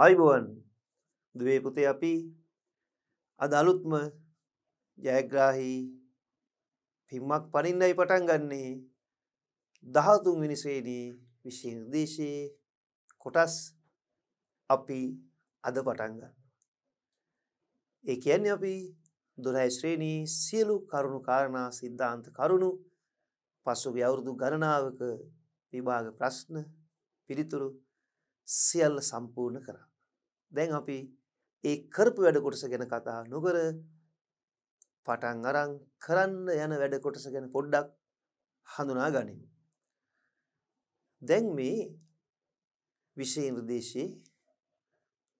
ආයිබෝවන් දුවේ පුතේ අපි අද අලුත්ම ජයග්‍රාහී පිම්මක් පනින්නයි පටන් ගන්නේ දහතුන් විනිසේදී විශ්ෂය නිර්දේශයේ කොටස් අපි අද පටන්ගන්න. ඒ කියන්නේ අපි දොරයි ශ්‍රේණී සියලු කරුණු කාරණා සිද්ධාන්ත කරුණු පසුගේ අවුරුදු ගණනාවක විභාග ප්‍රශ්න පිළිතුරු සියල්ල සම්පූර්ණ කරා. දැන් අපි ඒ කරපු වැඩ කොටස ගැන කතා නොකර පටන් අරන් කරන්න යන වැඩ කොටස ගැන පොඩ්ඩක් හඳුනා ගනිමු. දැන් මේ විෂය නිර්දේශයේ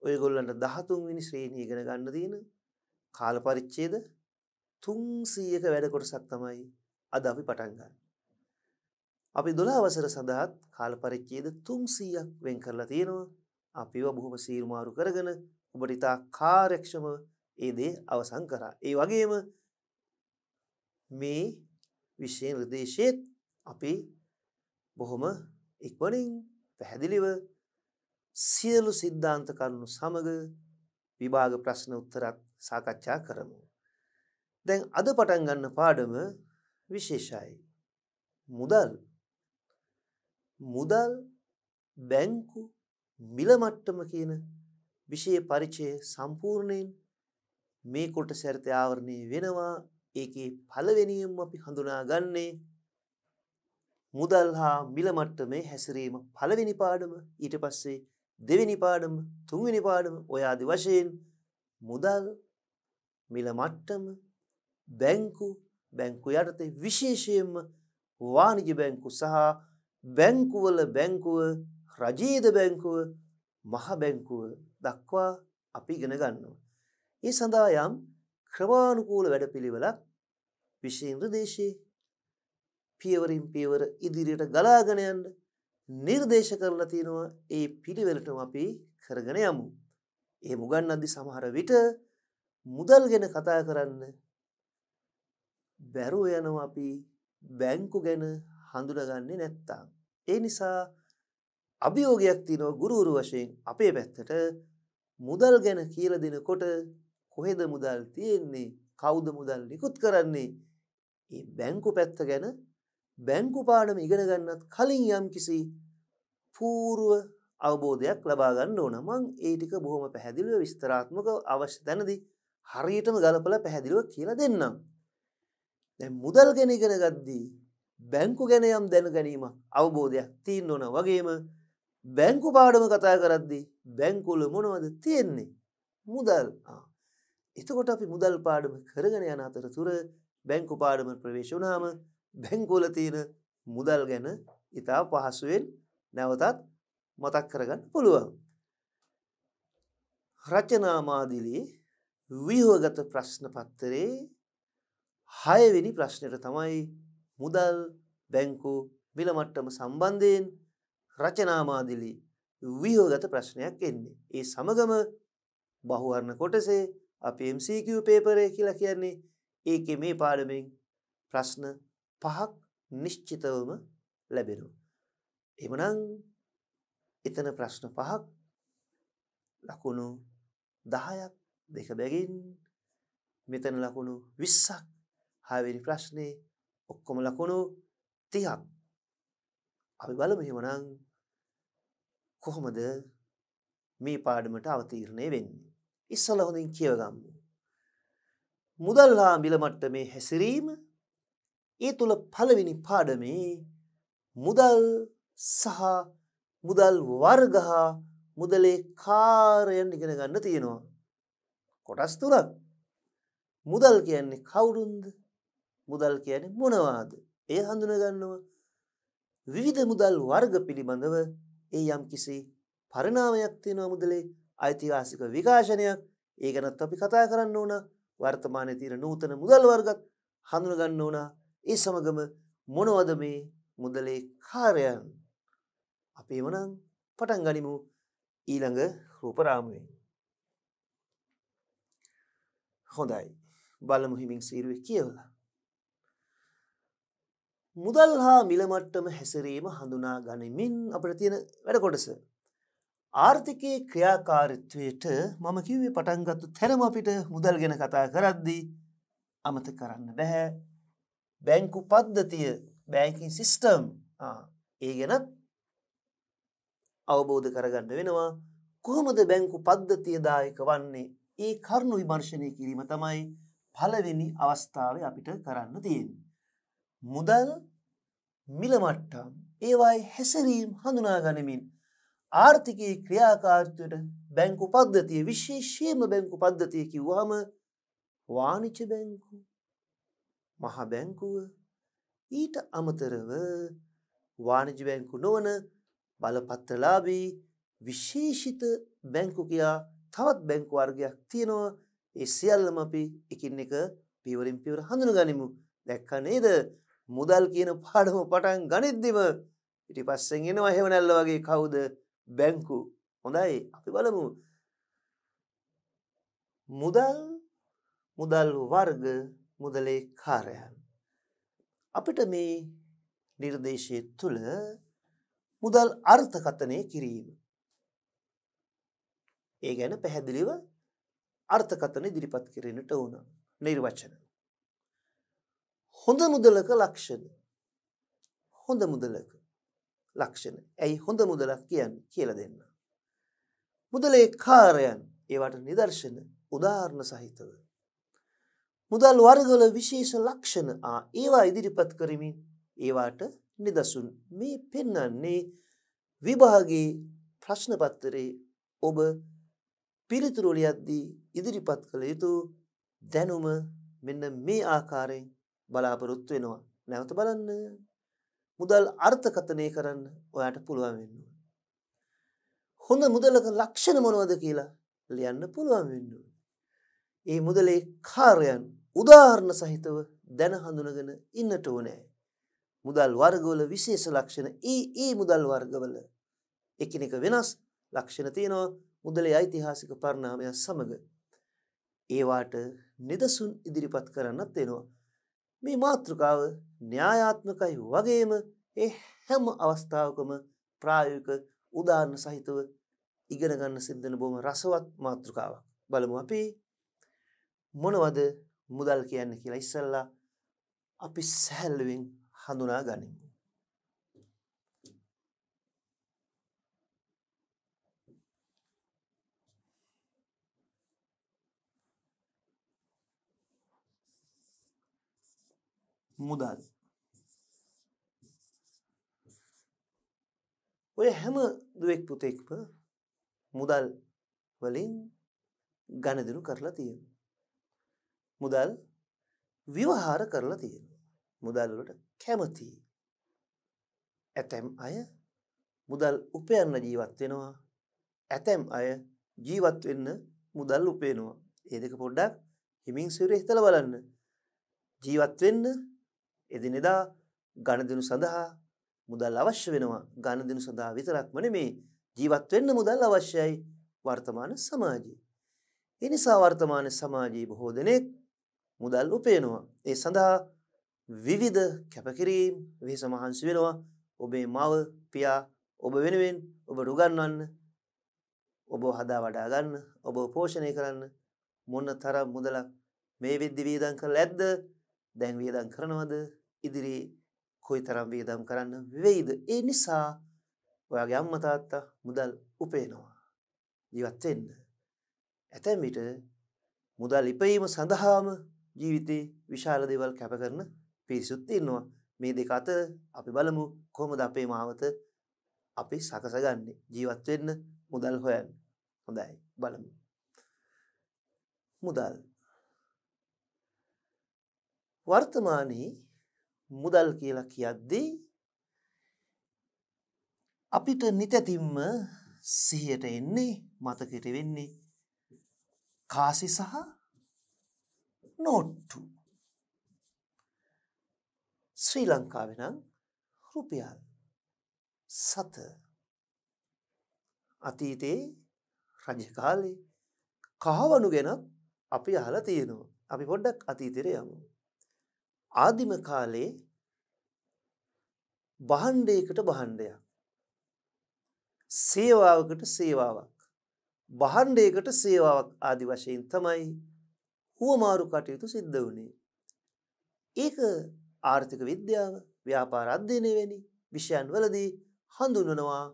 ඔයගොල්ලන්ට 13 වෙනි ශ්‍රේණිය ඉගෙන ගන්න තියෙන කාල පරිච්ඡේද 300ක වැඩ කොටසක් තමයි අද අපි පටන් ගන්නේ. අපි දොලාවසර සඳහාත් කාලපරිච්චේද තුන්සීයක් වෙන් කරලා තියෙනවා අපිව බොහොම සීරුමාරු කරගෙන ඔබට ඉතා කාරක්ෂම ඒදේ අවසං කරා. ඒ වගේම මේ විශ්ෂයෙන් ප්‍රදේශයත් අපි බොහොම ඉක්වනින් පැහැදිලිව සියලු සිද්ධාන්ත කරුණු සමඟ විභාග ප්‍රශ්න උත්තරත් සාකච්ඡා කරමු. දැන් අද පටන්ගන්න පාඩම විශේෂයි. මුදල් මුදල් බැංකු මිල මට්ටම කියන විෂය පරිචය සම්පූර්ණයෙන් මේ කොටස ඇරත ආවරණය වෙනවා ඒකේ පළවෙනියෙන්ම අපි හඳුනාගන්නේ මුදල් හා මිල මට්ටමේ හැසිරීම පළවෙනි පාඩම ඊට පස්සේ දෙවෙනි පාඩම තුන්වෙනි පාඩම ඔය ආදි වශයෙන් මුදල් මිල මට්ටම බැංකු බැංකු යටතේ විශේෂයෙන්ම වාණිජ බැංකු සහ බැංකුවල බැංකුව රජීද බැංකුව මහ බැංකුව දක්වා අපි ගෙන ගන්නවා. ඒ සඳහා යම් ක්‍රමාණුකූල වැඩ පිළිවෙලක් විශේන්ද්‍ර දේශයේ පියවරින් පියවර ඉදිරියට ගලාගෙනයන්ට නිර්දේශ කරලා තියෙනවා ඒ පිළිවෙලටම අපි කරගෙන යමු. ඒ මුගන් අද්දි සමහර විට මුදල් ගැන කතා කරන්න බැරුව යනවා අපි බැංකු ගැන හඳුනගන්නේ නැත්තම්. ඒ නිසා අභියෝගයක් තියෙනවා ගුරුවරු වශයෙන් අපේ පැත්තට මුදල් ගැන කියලා දෙනකොට කොහෙද මුදල් තියෙන්නේ කවුද මුදල් නිකුත් කරන්නේ ඒ බැංකු පැත්ත ගැන බැංකු පාඩම ඉගෙන ගන්නත් කලින් යම්කිසි పూర్ව අවබෝධයක් ලබා ගන්න ඕන මං ඒ ටික බොහොම පැහැදිලිව විස්තරාත්මක අවශ්‍ය තැනදී හරියටම ගලපලා පැහැදිලිව කියලා දෙන්නම් දැන් මුදල් ගැන ඉගෙන ගද්දී බැංකු ගැන යම් දැන ගැනීම අවබෝධයක් තියෙන් ඕන වගේම බැංකු පාඩම කතා කරද්දී බැංකුල මොනවද තියෙන්නේ මුදල් එතකොට අපි මුදල් පාඩම කරගෙන යන අතර තුර බැංකු පාඩම ප්‍රවේශ වනාම බැංකුල තියෙන මුදල් ගැන ඉතා පහසුවෙන් නැවතත් මතක් කරගන්න පුළුවන්. රචනාමාදිලේ විහෝගත ප්‍රශ්න පත්තරේ හයවෙනි ප්‍රශ්නයට තමයි මුදල් බැංකු මිල මට්ටම සම්බන්ධයෙන් රචනාමාදිලි ව්‍යුහගත ප්‍රශ්නයක් එන්නේ. ඒ සමගම බහුවර්ණ කොටසේ අපි MCQ පේපරය කියලා කියන්නේ ඒකේ මේ පාඩමෙන් ප්‍රශ්න පහක් නිශ්චිතවම ලැබෙනවා. එමනම් එතන ප්‍රශ්න පහක් ලකුණු දහයක් දෙක බැගින් මෙතන ලකුණු විස්සක් හාවිනි ප්‍රශ්නය ඔක්කොම ලකුණු 30ක්. අපි බලමු එහෙමනම් කොහොමද මේ පාඩමට අවතීර්ණය වෙන්නේ? ඉස්සලා හොඳින් කියවගමු. මුදල් හා මිල මට්ටමේ හැසිරීම ඒ තුල පළවෙනි පාඩමේ මුදල් සහ මුදල් වර්ග හා මුදලේ කාර්යයන් ඉගෙන ගන්න තියෙනවා. කොටස් තුනක්. මුදල් කියන්නේ කවුරුන්ද? මුදල් කියන්නේ මොනවාද? එය හඳුනගන්නවා. විවිධ මුදල් වර්ග පිළිබඳව ඒ යම් කිසි පරිණාමයක් තියෙනවා මුදලේ ඓතිහාසික විකාශනයක්. ඒ ගැනත් අපි කතා කරන්න ඕන. වර්තමානයේ තියෙන නූතන මුදල් වර්ගත් හඳුනගන්න ඕන. ඒ සමගම මොනවද මේ මුදලේ කාර්යයන්? අපි එවනම් පටන් ගනිමු ඊළඟ රූප රාමුවෙන්. හොඳයි. බලමු හිමින් සීරුවේ කියවලා. මුදල් හා මිලමට්ටම හැසිරීම හඳුනා ගනිමින් අපට තියෙන වැඩකොටස. ආර්ථිකයේ ක්‍රියාකාරිත්වයට මම කිව්වේ පටන්ගත්තු තැනම අපිට මුදල් ගැන කතා කරද්දී අමත කරන්න බැහැ බැංකු පද්ධතිය බෑකින් සිිස්ටම් ඒ ගැනත් අවබෝධ කරගන්න වෙනවා කොහොමද බැංකු පද්ධතියදායක වන්නේ ඒ කරුණු විමර්ශනය කිරීම තමයි පලවෙනි අවස්ථාව අපිට කරන්න තියෙන්. මුදල් මිලමට්ටම් ඒවායි හැසිරීම් හඳුනා ගනිමින් ආර්ථිකයේ ක්‍රියාකාර්තයට බැංකු පද්ධතිය විශේෂයම බැංකු පද්ධතිය කිව්වාම වානිච්ච බැංකු මහ බැංකුව ඊට අමතරව වානිජ බැංකු නොවන බලපත්තලාබී විශේෂිත බැංකු කියා තවත් බැංකු වර්ගයක් තියෙනවා ඒ සියල්ලම අපි එකින් එක පිවරින් පිවර හඳුන ගනිමු දැක්ක නේද මුදල් කියන පාඩම පටන් ගනිද්දිම ඉටි පස්සෙන් එනවා හෙවනැල්ල වගේ කවුද බැංකු හොඳයි අපි බලමු මුදල් මුදල් වර්ග මුදලේ කාරයන් අපිට මේ නිර්දේශය තුළ මුදල් අර්ථකථනය කිරීම ඒ ගැන පැහැදිලිව අර්ථකථන ඉදිරිපත් කිරීමට ඕන නිර්වචන හොඳ මුදලක ලක්ෂණ හොඳ මුදලක ලක්ෂණ ඇයි හොඳ මුදලක් කියන්නේ කියලා දෙන්න. මුදලේ කාර්යයන් ඒවට නිදර්ශන උදාහරණ සහිතව මුදල් වර්ගවල විශේෂ ලක්ෂණ ආ ඒවා ඉදිරිපත් කරමින් ඒවාට නිදසුන් මේ පෙන්වන්නේ විභාගයේ ප්‍රශ්න පත්‍රයේ ඔබ පිළිතුරු ලියද්දී ඉදිරිපත් කළ යුතු දැනුම මෙන්න මේ ආකාරයෙන් බලාපොරොත්තු වෙනවා. නැවත බලන්න. මුදල් අර්ථකථනය කරන්න ඔයාට පුළුවන් වෙන්න හොඳ මුදලක ලක්ෂණ මොනවද කියලා ලියන්න පුළුවන් වෙන්න ඒ මුදලේ කාර්යයන් උදාහරණ සහිතව දැන හඳුනගෙන ඉන්නට ඕනේ. මුදල් වර්ගවල විශේෂ ලක්ෂණ ඒ ඒ මුදල් වර්ගවල එකිනෙක වෙනස් ලක්ෂණ තියෙනවා මුදලේ ඓතිහාසික පරිණාමයක් සමග ඒවාට නිදසුන් ඉදිරිපත් කරන්නත් වෙනවා මේ මාතෘකාව න්‍යායාත්මකයි වගේම ඒ හැම අවස්ථාවකම ප්‍රායෝගික උදාහරණ සහිතව ඉගෙන ගන්න සිද්ධ වෙන බොහොම රසවත් මාතෘකාවක්. බලමු අපි මොනවද මුදල් කියන්නේ කියලා ඉස්සෙල්ලා අපි සැලුවෙන් හඳුනා ගනිමු. මුදල්. ඔය හැම දුවෙක් පුතෙක්ම මුදල් වලින් ගණදිනු කරලා තියෙන. මුදල් විවහාර කරලා තියෙන. මුදල්ලට කැමති. ඇතැම් අය මුදල් උපයන්න ජීවත් වෙනවා. ඇතැම් අය ජීවත් වෙන්න මුදල් උපේනවා. ඒ දෙක පොඩ්ඩක් හිමින් සිවර හිතල බලන්න. ජීවත් වෙන්න එදිනෙදා ඝනදිනු සඳහා මුදල් අවශ්‍ය වෙනවා. ඝනදිනු සඳහා විතරක්ම නෙමේ ජීවත් වෙන්න මුදල් අවශ්‍යයි වර්තමාන සමාජයේ. ඒ නිසා වර්තමාන සමාජයේ බොහෝ දෙනෙක් මුදල් උපයනවා. ඒ සඳහා විවිධ කැපකිරීම් වෙහෙස මහන්සි වෙනවා. ඔබේ මව, පියා ඔබ වෙනුවෙන් ඔබ රුගන්වන්න ඔබ හදා වඩා ගන්න ඔබ පෝෂණය කරන්න මොන්න තරම් මුදලක් මේ විද්දි වීදන් කරලා ඇද්ද දැන් වීදන් කරනවද ඉදිරියේ කොයිතරම් වියදම් කරන්න වෙයිද? ඒ නිසා ඔයාගේ අම්මා තාත්තා මුදල් උපයනවා. ජීවත් වෙන්න. ඇතැම් විට මුදල් ඉපයීම සඳහාම ජීවිතේ විශාල දේවල් කැප කරන පිරිසුත් ඉන්නවා. මේ දෙක අතර අපි බලමු කොහොමද අපේ මාවත අපි සකසගන්නේ ජීවත් වෙන්න මුදල් හොයන්න හොඳයි බලමු මුදල් වර්තමානයේ මුදල් කියලා කියද්දී අපිට නිතැතිම්ම සිහියට එන්නේ මතකට වෙන්නේ කාසි සහ නෝට්ටු ශ්‍රී ලංකාවෙනම් රුපියල් සත අතීතයේ රජකාලේ කහවනු ගැනත් අපි අහලා තියෙනවා අපි පොඩ්ඩක් අතීතෙර යමු ආදිම කාලේ බහන්ඩයකට බහන්ඩයක් සේවාවකට සේවාවක් බහන්ඩයකට සේවාවක් ආදි වශයෙන් තමයි හුවමාරු කටයුතු සිද්ධ වුණේ. ඒක ආර්ථික විද්‍යාව ව්‍යාපාර අධ්‍යයනය වැනි විෂයන් වලදී හඳුන්වනවා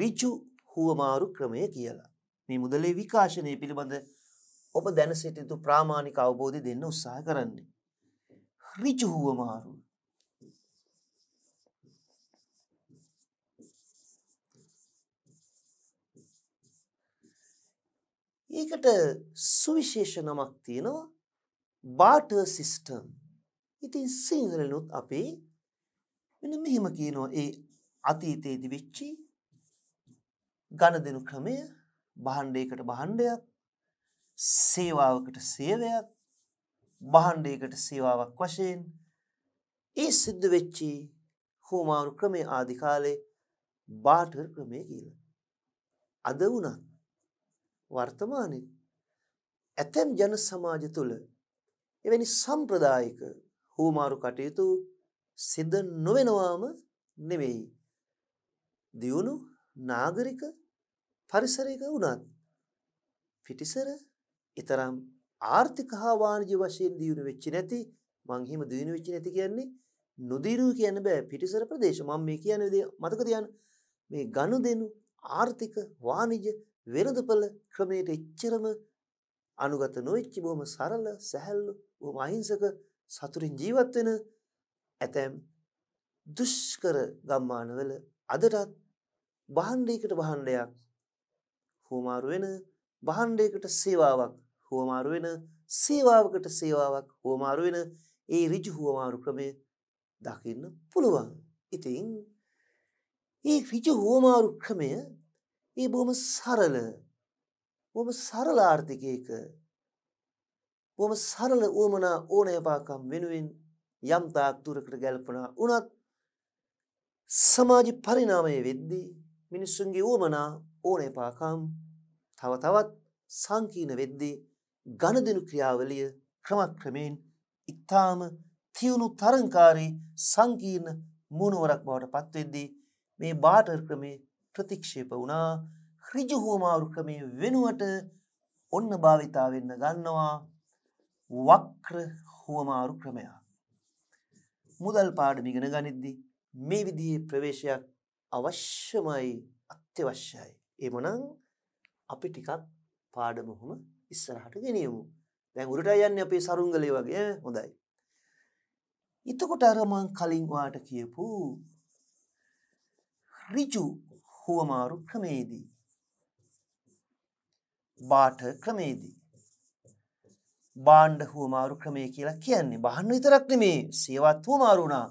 රිචු හුවමාරු ක්‍රමය කියලා. මේ මුදලේ විකාශනය පිළිබඳ ඔබ දැන සිටිතු ප්‍රාමාණික අවබෝධය දෙන්න උත්සාහ කරන්නේ. ඍජුව මාරුව. ඒකට සුවිශේෂ නමක් තියෙනවා බාටර් සිස්ටම්. ඉතින් සිංහලනොත් අපි මෙන්න මෙහෙම කියනවා ඒ අතීතයේදී වෙච්ච ගණදෙනු ක්‍රමය භාණ්ඩයකට භාණ්ඩයක් සේවාවකට සේවයක් භාණ්ඩයකට සේවාවක් වශයෙන් ඒ සිද්ධ වෙච්චි හෝමාරු ක්‍රමය ආධිකාලේ බාටර් ක්‍රමය කියල. අද වනත් වර්තමානය ඇතැම් ජන සමාජ තුළ එවැනි සම්ප්‍රදායික හෝමාරු කටයුතු සිද්ධ නොවෙනවාම නෙවෙයි. දියුණු නාගරික පරිසරයක වුණත් පිටිසර ඉතරම් ආර්ථික හා වාණිජ වශයෙන් දියුණු වෙච්ච නැති මං එහෙම දියුණු වෙච්ච නැති කියන්නේ නොදිරු කියන්න බෑ පිටිසර ප්‍රදේශ මම මේ කියන විදිය මතක තියාගන්න මේ ගනුදෙනු ආර්ථික වාණිජ වෙළඳපොළ ක්‍රමයට එච්චරම අනුගත නොවෙච්ච බොහොම සරල සැහැල්ලු බොහොම අහිංසක සතුටින් ජීවත් වෙන ඇතැම් දුෂ්කර ගම්මානවල අදටත් බහන්ඩයකට බහන්ඩයක් හුමාරු වෙන බහන්ඩයකට සේවාවක් හුවමාරු වෙන සේවාවකට සේවාවක් හුවමාරු වෙන ඒ ඍජු හුවමාරු ක්‍රමය දකින්න පුළුවන්. ඉතින් ඒ ඍජු හුවමාරු ක්‍රමය ඒ බොහොම සරල බොහොම සරල ආර්ථිකයක බොහොම සරල උවමනා ඕනෑපාකම් වෙනුවෙන් යම් තාක් දුරකට ගැලපුණා වුණත් සමාජ පරිණාමය වෙද්දී මිනිස්සුන්ගේ උවමනා ඕනෑපාකම් තව තවත් සංකීර්ණ වෙද්දී ගණදෙනු ක්‍රියාවලිය ක්‍රමක්‍රමයෙන් ඉතාම තියුණු තරංකාරී සංකීර්ණ මුණුවරක් බවට පත්වෙද්දී මේ බාටර් ක්‍රමේ ප්‍රතික්ෂේප වුණා රිජුහෝමාරු ක්‍රමේ වෙනුවට ඔන්න භාවිතා වෙන්න ගන්නවා වක්‍ර හුවමාරු ක්‍රමයා. මුදල් පාඩම ඉගෙන ගනිද්දි මේ විදිහේ ප්‍රවේශයක් අවශ්‍යමයි අත්‍යවශ්‍යයි. එමනම් අපි ටිකක් පාඩම හොම ඉස්සරහට ගෙනියමු. දැන් උඩට යන්නේ අපේ සරුංගලේ වගේ හොඳයි. එතකොට අර මං කලින් ඔයාට කියපු ඍජු හුවමාරු ක්‍රමේදී බාට ක්‍රමේදී බාණ්ඩ හුවමාරු ක්‍රමය කියලා කියන්නේ බහන්න විතරක් නෙමේ සේවත් හුවමාරු වුණා.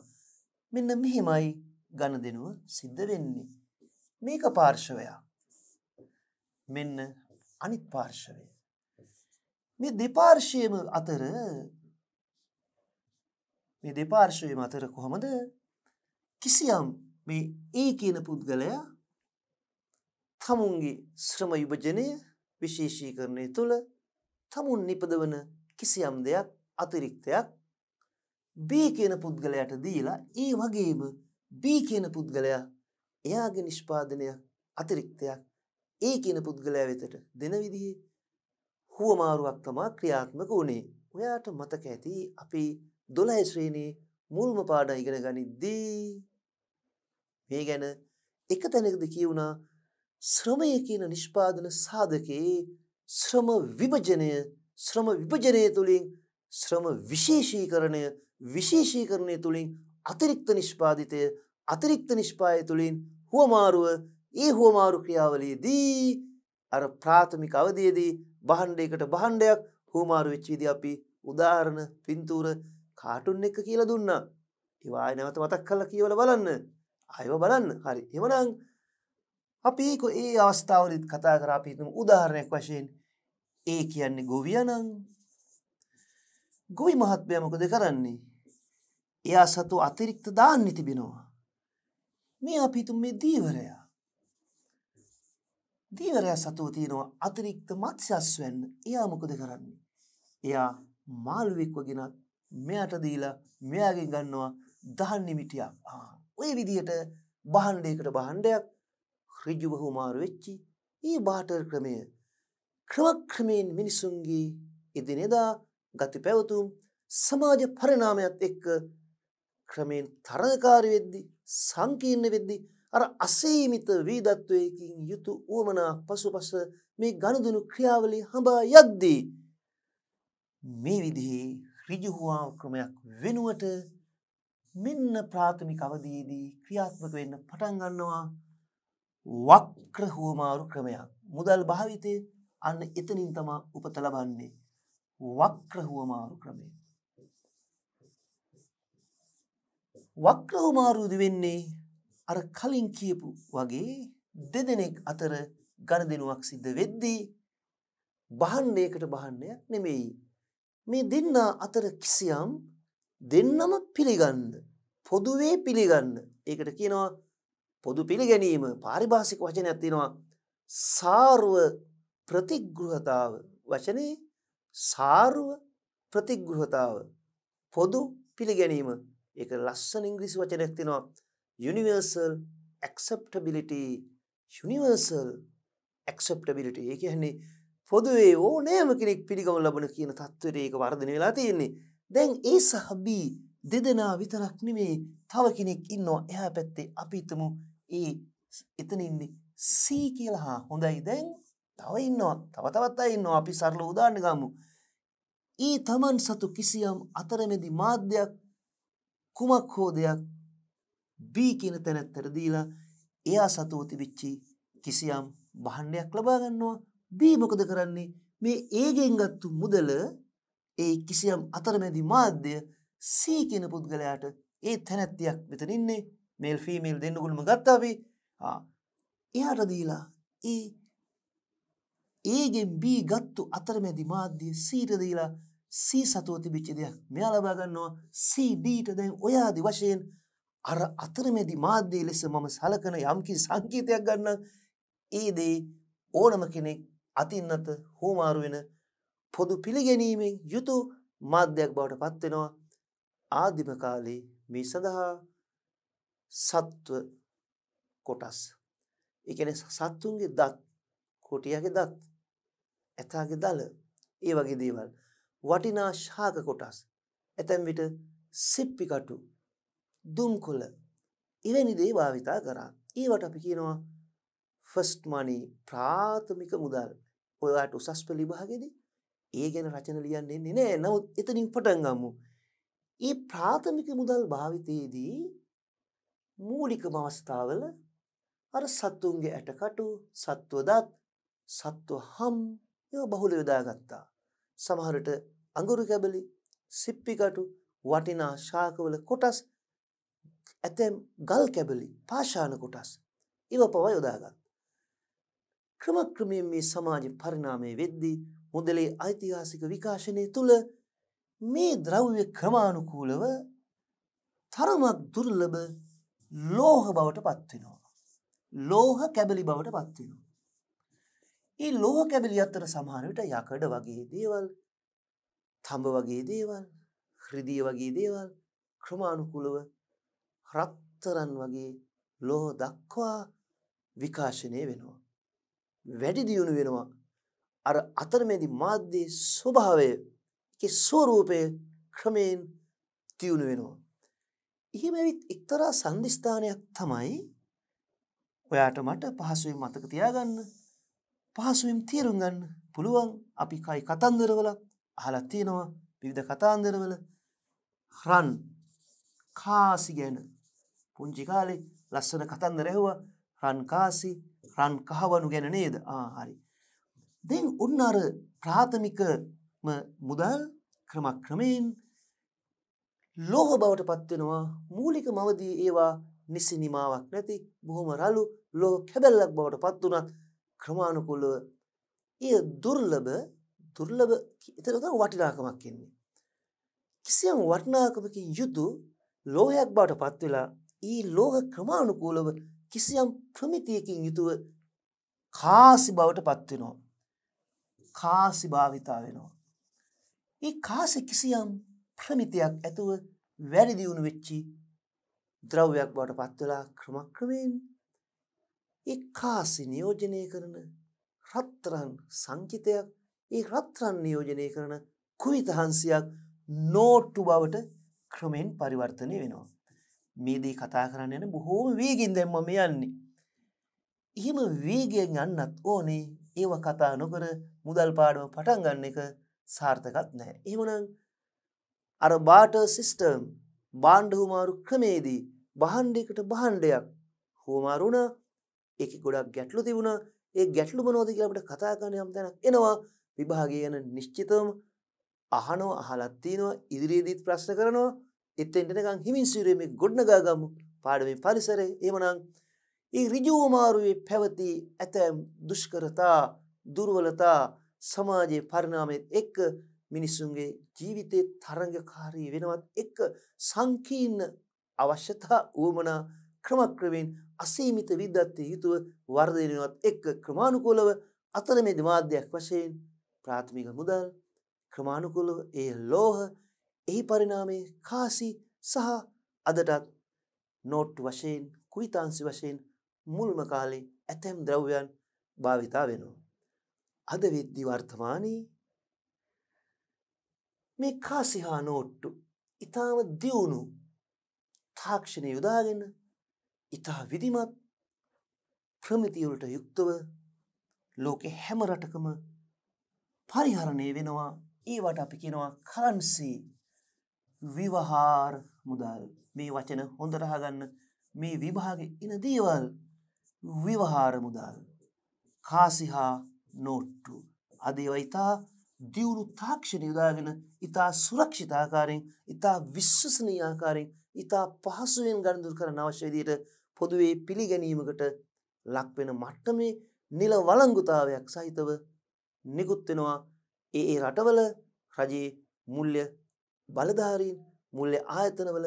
මෙන්න මෙහෙමයි ගණදෙනුව සිද්ධ වෙන්නේ. මේක පාර්ශවයා. මෙන්න අනිත් පාර්ශවය. මේ දෙපාර්ශ්වයම අතර මේ දෙපාර්ශ්වයම අතර කොහොමද කිසියම් මේ ඒ කියන පුද්ගලයා තමුන්ගේ ශ්‍රම විභජනය විශේෂීකරණය තුළ තමුන් නිපදවන කිසියම් දෙයක් අතිරික්තයක් B කියන පුද්ගලයට දීලා ඒ වගේම B කියන පුද්ගලයා එයාගේ නිෂ්පාදනය අතිරික්තයක් ඒ කියන පුද්ගලයා වෙතට දෙන විදිහේ හුවමාරුවක් තමා ක්‍රියාත්මක වුණේ. ඔයාට මතක ඇති අපි 12 ශ්‍රේණියේ මුල්ම පාඩම් ඉගෙන ගනිද්දී මේ ගැන එක තැනකද කියුණා ශ්‍රමය කියන නිෂ්පාදන සාධකයේ ශ්‍රම විභජනය ශ්‍රම විභජනය තුළින් ශ්‍රම විශේෂීකරණය විශේෂීකරණය තුළින් අතිරික්ත නිෂ්පාදිතය අතිරික්ත නිෂ්පාය තුළින් හුවමාරුව ඒ හුවමාරු ක්‍රියාවලයේදී අර ප්‍රාථමික අවධියේදී භාණ්ඩයකට භාණ්ඩයක් හුමාරු වෙච්ච විදිහ අපි උදාහරණ පින්තූර කාටුන් එක කියලා දුන්නා. ඒවා ආයෙ නැවත මතක් කරලා කියවලා බලන්න. ආයෙව බලන්න. හරි. එවනම් අපි ඒ අවස්ථාවලදීත් කතා කරා අපි හිතමු උදාහරණයක් වශයෙන් ඒ කියන්නේ ගොවියා නම් ගොවි මහත්මයා මොකද කරන්නේ? එයා සතු අතිරික්ත දාන්න තිබෙනවා. මේ අපි හිතමු මේ දීවරය. දීවරයා සතුව තියෙනවා අතිරික්ත මත්ස්‍යස්වන්න එයා මොකද කරන්නේ. එයා මාළුවෙක්ව ගෙනත් මෙයට දීලා මෙයාගෙන් ගන්නවා දහන් නිමිටියක් ඔය විදියට බහන්්ඩයකට බහන්්ඩයක් රිජුවහුමාරු වෙච්චි ඒ බාටර් ක්‍රමය ක්‍රමක්‍රමයෙන් මිනිසුන්ගේ එදිනෙදා ගති පැවතුම් සමාජ පරිනාමයක්ත් එක්ක ක්‍රමයෙන් තරකාරි වෙද්දි සංකීර්ණ වෙද්දිී අර අසීමිත වීදත්වයකින් යුතු උවමනාවක් පසුපස මේ ගනුදෙනු ක්‍රියාවලිය හඹා යද්දී මේ විදිහේ ඍජු හුවාම් ක්‍රමයක් වෙනුවට මෙන්න ප්‍රාථමික අවධියේදී ක්‍රියාත්මක වෙන්න පටන් ගන්නවා වක්‍ර හුවමාරු ක්‍රමයක් මුදල් භාවිතයේ අන්න එතනින් තමයි උපත ලබන්නේ වක්‍ර හුවමාරු ක්‍රමය වක්‍ර හුවමාරු වෙන්නේ අර කලින් කියපු වගේ දෙදෙනෙක් අතර ගණදෙනුවක් සිද්ධ වෙද්දී බහන්නේකට බහන්නයක් නෙමෙයි. මේ දෙන්න අතර කිසියම් දෙන්නම පිළිගන්න පොදුවේ පිළිගන්න ඒකට කියනවා පොදු පිළිගැනීම පාරිභාසික වචනයක් තියෙනවා සාර්ව ප්‍රතිගෘහතාව වචනේ සාර්ව ප්‍රතිගෘහතාව පොදු පිළිගැනීම ඒක ලස්සන ඉංග්‍රීසි වචනයක් තියෙනවා universal acceptability universal acceptability ඒ කියන්නේ පොදුවේ ඕනෑම කෙනෙක් පිළිගම ලබන කියන තත්ත්වයට ඒක වර්ධනය වෙලා තියෙන්නේ. දැන් ඒ සහ B දෙදෙනා විතරක් නෙමේ තව කෙනෙක් ඉන්නවා එහා පැත්තේ අපි හිතමු ඒ එතන ඉන්නේ C කියලා හා හොඳයි දැන් තව ඉන්නවා තව තවත් අය ඉන්නවා අපි සරල උදාහරණ ගමු. ඊ තමන් සතු කිසියම් අතරමැදි මාධ්‍යයක් කුමක් හෝ දෙයක් B කියන තැනත්තට දීලා එයා සතුව තිබිච්චි කිසියම් භාණ්ඩයක් ලබා ගන්නවා. B මොකද කරන්නේ? මේ A ගෙන් ගත්තු මුදල ඒ කිසියම් අතරමැදි මාධ්‍ය C කියන පුද්ගලයාට ඒ තැනැත්තියක් මෙතන ඉන්නේ මේල් ෆීමේල් දෙන්නෙකුම ගත්තා අපි. ආ එයාට දීලා ඒ ඒගෙන් B ගත්තු අතරමැදි මාධ්‍ය සීට දීලා C සතුව තිබිච්ච දෙයක් මෙයා ලබා ගන්නවා CD ට දැන් ඔයාදි වශයෙන් අර අතරමැදි මාධ්‍ය ලෙස මම සලකන යම්කි සංකීතයක් ගන්න ඒ දේ ඕනම කෙනෙක් අතින්නත හෝමාරු වෙන පොදු පිළිගැනීමෙන් යුතු මාධ්‍යයක් බවට පත්වෙනවා ආදිම කාලේ මේ සඳහා සත්ව කොටස් එකන සත්තුන්ගේ දත් කොටියගේ දත් ඇතාගේ දල ඒ වගේ දේවල් වටිනා ශාක කොටස් ඇතැම් විට සිප්පිකටු දුම්කොල එවැනි දේ භාවිතා කරා. ඒවට අපි කියනවා ෆස්ට් මනී ප්‍රාථමික මුදල් ඔයාට උසස් පෙළිභාගෙදී ඒ ගැන රචන ලියන්න එන්නේ නෑ නවත් එතනින් පටන් ගම්මු. ඒ ප්‍රාථමික මුදල් භාවිතයේදී මූලිකම අවස්ථාවල අර සත්තුන්ගේ ඇටකටු සත්වදත් සත්ව හම් ඒ බහුල යොදාගත්තා. සමහරට අඟුරු කැබලි සිප්පිකටු වටිනා ශාකවල කොටස් ඇතැම් ගල් කැබලි පාශාන කොටස් ඉව පව යොදාගත්. ක්‍රම ක්‍රමයෙන් මේ සමාජ පරිනාමය වෙද්දී මුදලේ ඓතිහාසික විකාශනය තුළ මේ ද්‍රව්‍ය ක්‍රමානුකූලව තරමක් දුර්ලභ ලෝහ බවට පත්වෙනවා. ලෝහ කැබලි බවට පත්වෙනවා. ඒ ලෝහ කැබලි අත්තර සමහරවිට යකඩ වගේ දේවල් තඹ වගේ දේවල් හෘදිය වගේ දේවල් ක්‍රමානුකුලව රත්තරන් වගේ ලෝහ දක්වා විකාශනය වෙනවා. වැඩි දියුණු වෙනවා. අර අතරමැදි මාධ්‍යයේ ස්වභාවය ඒකේ ස්වરૂපය ක්‍රමයෙන් දියුණු වෙනවා. එහෙම ඇවිත් එක්තරා සංදිස්ථානයක් තමයි ඔයාට මට පහසුවෙන් මතක තියාගන්න පහසුවෙන් තේරුම් ගන්න පුළුවන් අපි කයි කතන්දරවල අහලා තියෙනවා විවිධ කතාන්දරවල රන් කාසි ගැන පුංචි කාලේ ලස්සන කතන්දර ඇහුවා රන්කාසි රන් කහවණු ගැන නේද? ආ හරි. දැන් ඔන්න අර ප්‍රාථමිකම මුදල් ක්‍රමක්‍රමයෙන් ලෝහ බවට පත් වෙනවා මූලික මවදී ඒවා නිසි නිමාවක් නැති බොහොම රළු ලෝහ කැබැල්ලක් බවට පත් වුණත් ක්‍රමානුකූලව එය දුර්ලභ දුර්ලභ එතන තමයි වටිනාකමක් එන්නේ. කිසියම් වටිනාකමකින් යුතු ලෝහයක් බවට පත් වෙලා ඊ ලෝක ක්‍රමානුකූලව කිසියම් ප්‍රමිතියකින් යුතුව කාසි බවට පත්වෙනවා. කාසි භාවිතා වෙනවා. ඒ කාසි කිසියම් ප්‍රමිතියක් ඇතුව වැඩිදිවුණු වෙච්චි ද්‍රව්‍යයක් බවට පත්වෙලා ක්‍රමක්‍රමයෙන් ඒ කාසි නියෝජනය කරන රත්තරන් සංචිතයක් ඒ රත්තරන් නියෝජනය කරන කුවිතහන්සියක් නෝට්ටු බවට ක්‍රමෙන් පරිවර්තනය වෙනවා. මේදී කතා කරන්න යන බොහෝම වේගින් දැම්ම මේ යන්නේ. එහෙම වේගයෙන් යන්නත් ඕනේ ඒව කතා නොකර මුදල් පාඩුව පටන් ගන්න එක සාර්ථකත් නැහැ. එහෙමනම් අර බාටර් සිස්ටම් බාණ්ඩ හුමාරු ක්‍රමේදී බහන්්ඩයකට බහන්්ඩයක් හෝමාරු වුණා ඒක ගොඩක් ගැටලු තිබුණා ඒ ගැටලු මොනෝද කියලා අපිට කතා කරන්න යම් තැනක් එනවා විභාගය යන නිශ්චිතවම අහනවා අහලත් තියෙනවා ඉදිරියේදීත් ප්‍රශ්න කරනවා එතෙන්ට නිකන් හිමින් සිරුවේ මේ ගොඩනගා ගමු පාඩමේ පරිසරය එහෙමනම් ඒ ඍජු මාරුවේ පැවති ඇතැම් දුෂ්කරතා දුර්වලතා සමාජයේ පරිණාමයේත් එක්ක මිනිසුන්ගේ ජීවිතේ තරඟකාරී වෙනවත් එක්ක සංකීර්ණ අවශ්‍යතා ඌමනා ක්‍රමක්‍රමෙන් අසීමිත විද්වත්වයේ යුතුව වර්ධනය වෙනවත් එක්ක ක්‍රමානුකූලව අතරමැදි මාධ්‍යයක් වශයෙන් ප්‍රාථමික මුදල් ක්‍රමානුකූලව ඒ ලෝහ එහි පරිණාමය කාසි සහ අදටත් නෝට් වශයෙන් කුයිතාන්සි වශයෙන් මුල්ම කාලේ ඇතැම් ද්‍රව්‍යන් භාවිතා වෙනවා. අද විද්දි වර්තමානයේ මේ කාසිහා නෝට්ටු ඉතාම දියුණු තාක්ෂණය යොදාගෙන ඉතා විදිමත් ප්‍රමිතිවලට යුක්තව ලෝකෙ හැම රටකම පරිහරණය වෙනවා ඒවට අපි කෙනවා කරන්සී විවහාර මුදල් මේ වචන හොඳරහගන්න මේ විභාග එන දේවල් විවහාර මුදල් කාසිහා නෝට්ටු අදේව ඉතා දියුණු තාක්ෂණ යොදාගෙන ඉතා සුරක්ෂිතාකාරයෙන් ඉතා විශ්වසනී ආකාරයෙන් ඉතා පහසුවෙන් ගණඳුර කරන අවශ්‍යදියට පොදුවේ පිළිගැනීමකට ලක්වෙන මට්ටමේ නිල වලංගුතාවයක් සහිතව නිකුත්වෙනවා ඒ රටවල රජයේ මුල්්‍ය බලධාරීන් මුල්‍ය ආයතනවල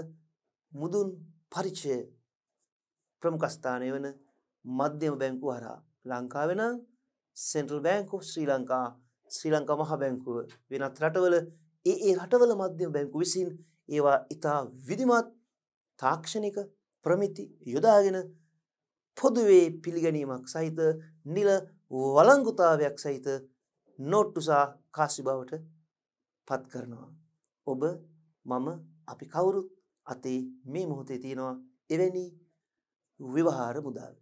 මුදුන් පරිචය ප්‍රමුඛස්ථානය වන මධ්‍යම බැංකුව හරහා ලංකාවේ නම් central bank of Sri Lanka Sri Lanka මහ බැංකුව වෙනත් රටවල ඒ ඒ රටවල මධ්‍යම බැංකු විසින් ඒවා ඉතා විධිමත් තාක්ෂණික ප්‍රමිති යොදාගෙන පොදුවේ පිළිගැනීමක් සහිත නිල වලංගුතාවයක් සහිත නොට්ටුසා කාසි බවට පත් කරනවා. ඔබ මම අපි කවුරුත් අතේ මේ මොහොතේ තියෙනවා එවැනි විවහාර මුදල්.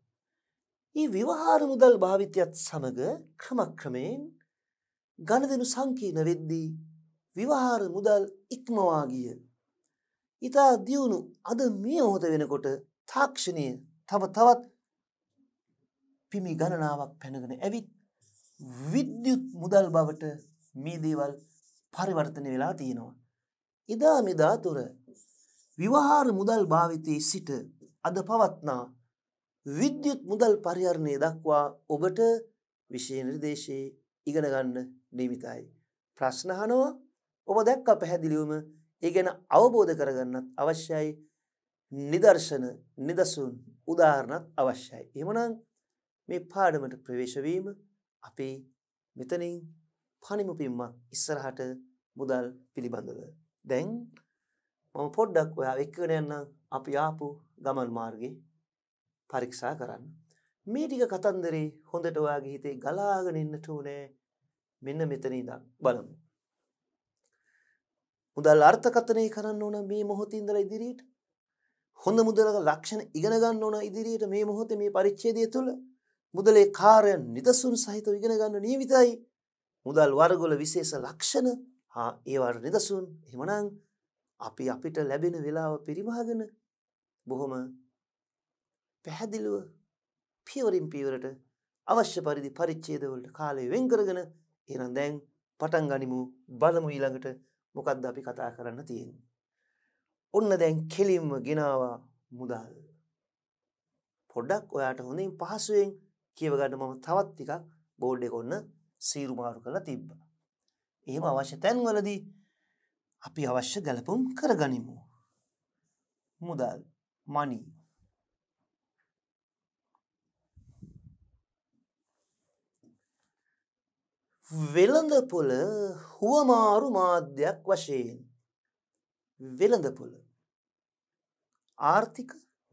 ඒ විවහාර මුදල් භාවිතයත් සමඟ ක්‍රමක්‍රමයෙන් ගණදනු සංකීර්ණ වෙද්දී විවහාර මුදල් ඉක්මවා ගිය. ඉතා දියුණු අද මේ ඔහොත වෙනකොට තාක්ෂණය තම තවත් පිමි ගණනාවක් පැනගෙන ඇවිත් විද්‍යුත් මුදල් බවට මේ දේවල් පරිවර්තන වෙලා තියෙනවා. එදා මෙදා තොර විවහාර මුදල් භාවිතයේ සිට අද පවත්නා විද්‍යුත් මුදල් පරිහරණය දක්වා ඔබට විශය නිර්දේශයේ ඉගෙනගන්න නිමිතයි. ප්‍රශ්නහනවා ඔබ දැක්ක පැහැදිලිවම ඒ ගැන අවබෝධ කරගන්නත් අවශ්‍යයි නිදර්ශන නිදසුන් උදාහරණත් අවශ්‍යයි. එමනං මේ පාඩමට ප්‍රවේශවීම අපි මෙතනින් පනිමු පිම්මක් ඉස්සරහට මුදල් පිළිබඳව. දැන් මම පොඩ්ඩක් ඔයා එක්කගෙන යන්න අපි ආපු ගමන් මාර්ගේ පරීක්ෂා කරන්න. මේ ටික කතන්දරේ හොඳට ඔයාගේ හිතේ ගලාගෙන ඉන්නට උනේ මෙන්න මෙතන ඉඳන් බලමු. මුදල් අර්ථකථනය කරන්න ඕන මේ මොහොතේ ඉඳලා ඉදිරියට. හොඳ මුදලක ලක්ෂණ ඉගෙන ගන්න ඕන ඉදිරියට මේ මොහොතේ මේ පරිච්ඡේදය තුළ මුදලේ කාර්යයන් නිදසුන් සහිතව ඉගෙන ගන්න නියමිතයි. මුදල් වර්ගවල විශේෂ ලක්ෂණ ඒවට නිදසුන් එහෙමනම් අපි අපිට ලැබෙන වෙලාව පරිමහගෙන බොහොම පැහැදිලිව පියවරින් පියවරට අවශ්‍ය පරිදි පරිච්ඡේදවලට කාලය වෙන් කරගෙන එහෙනම් දැන් පටන් ගනිමු බලමු ඊළඟට මොකද්ද අපි කතා කරන්න තියෙන්නේ. ඔන්න දැන් කෙලින්ම ගෙනාවා මුදල්. පොඩ්ඩක් ඔයාට හොඳින් පහසුවෙන් කියව ගන්න මම තවත් ටිකක් බෝඩ් එක ඔන්න සීරු මාරු කරලා තිබ්බා. එහෙම අවශ්‍ය තැන්වලදී අපි අවශ්‍ය ගැලපුම් කරගනිමු. මුදල් මනී වෙළඳපොළ හුවමාරු මාධ්‍යයක් වශයෙන් වෙළඳපොළ ආර්ථික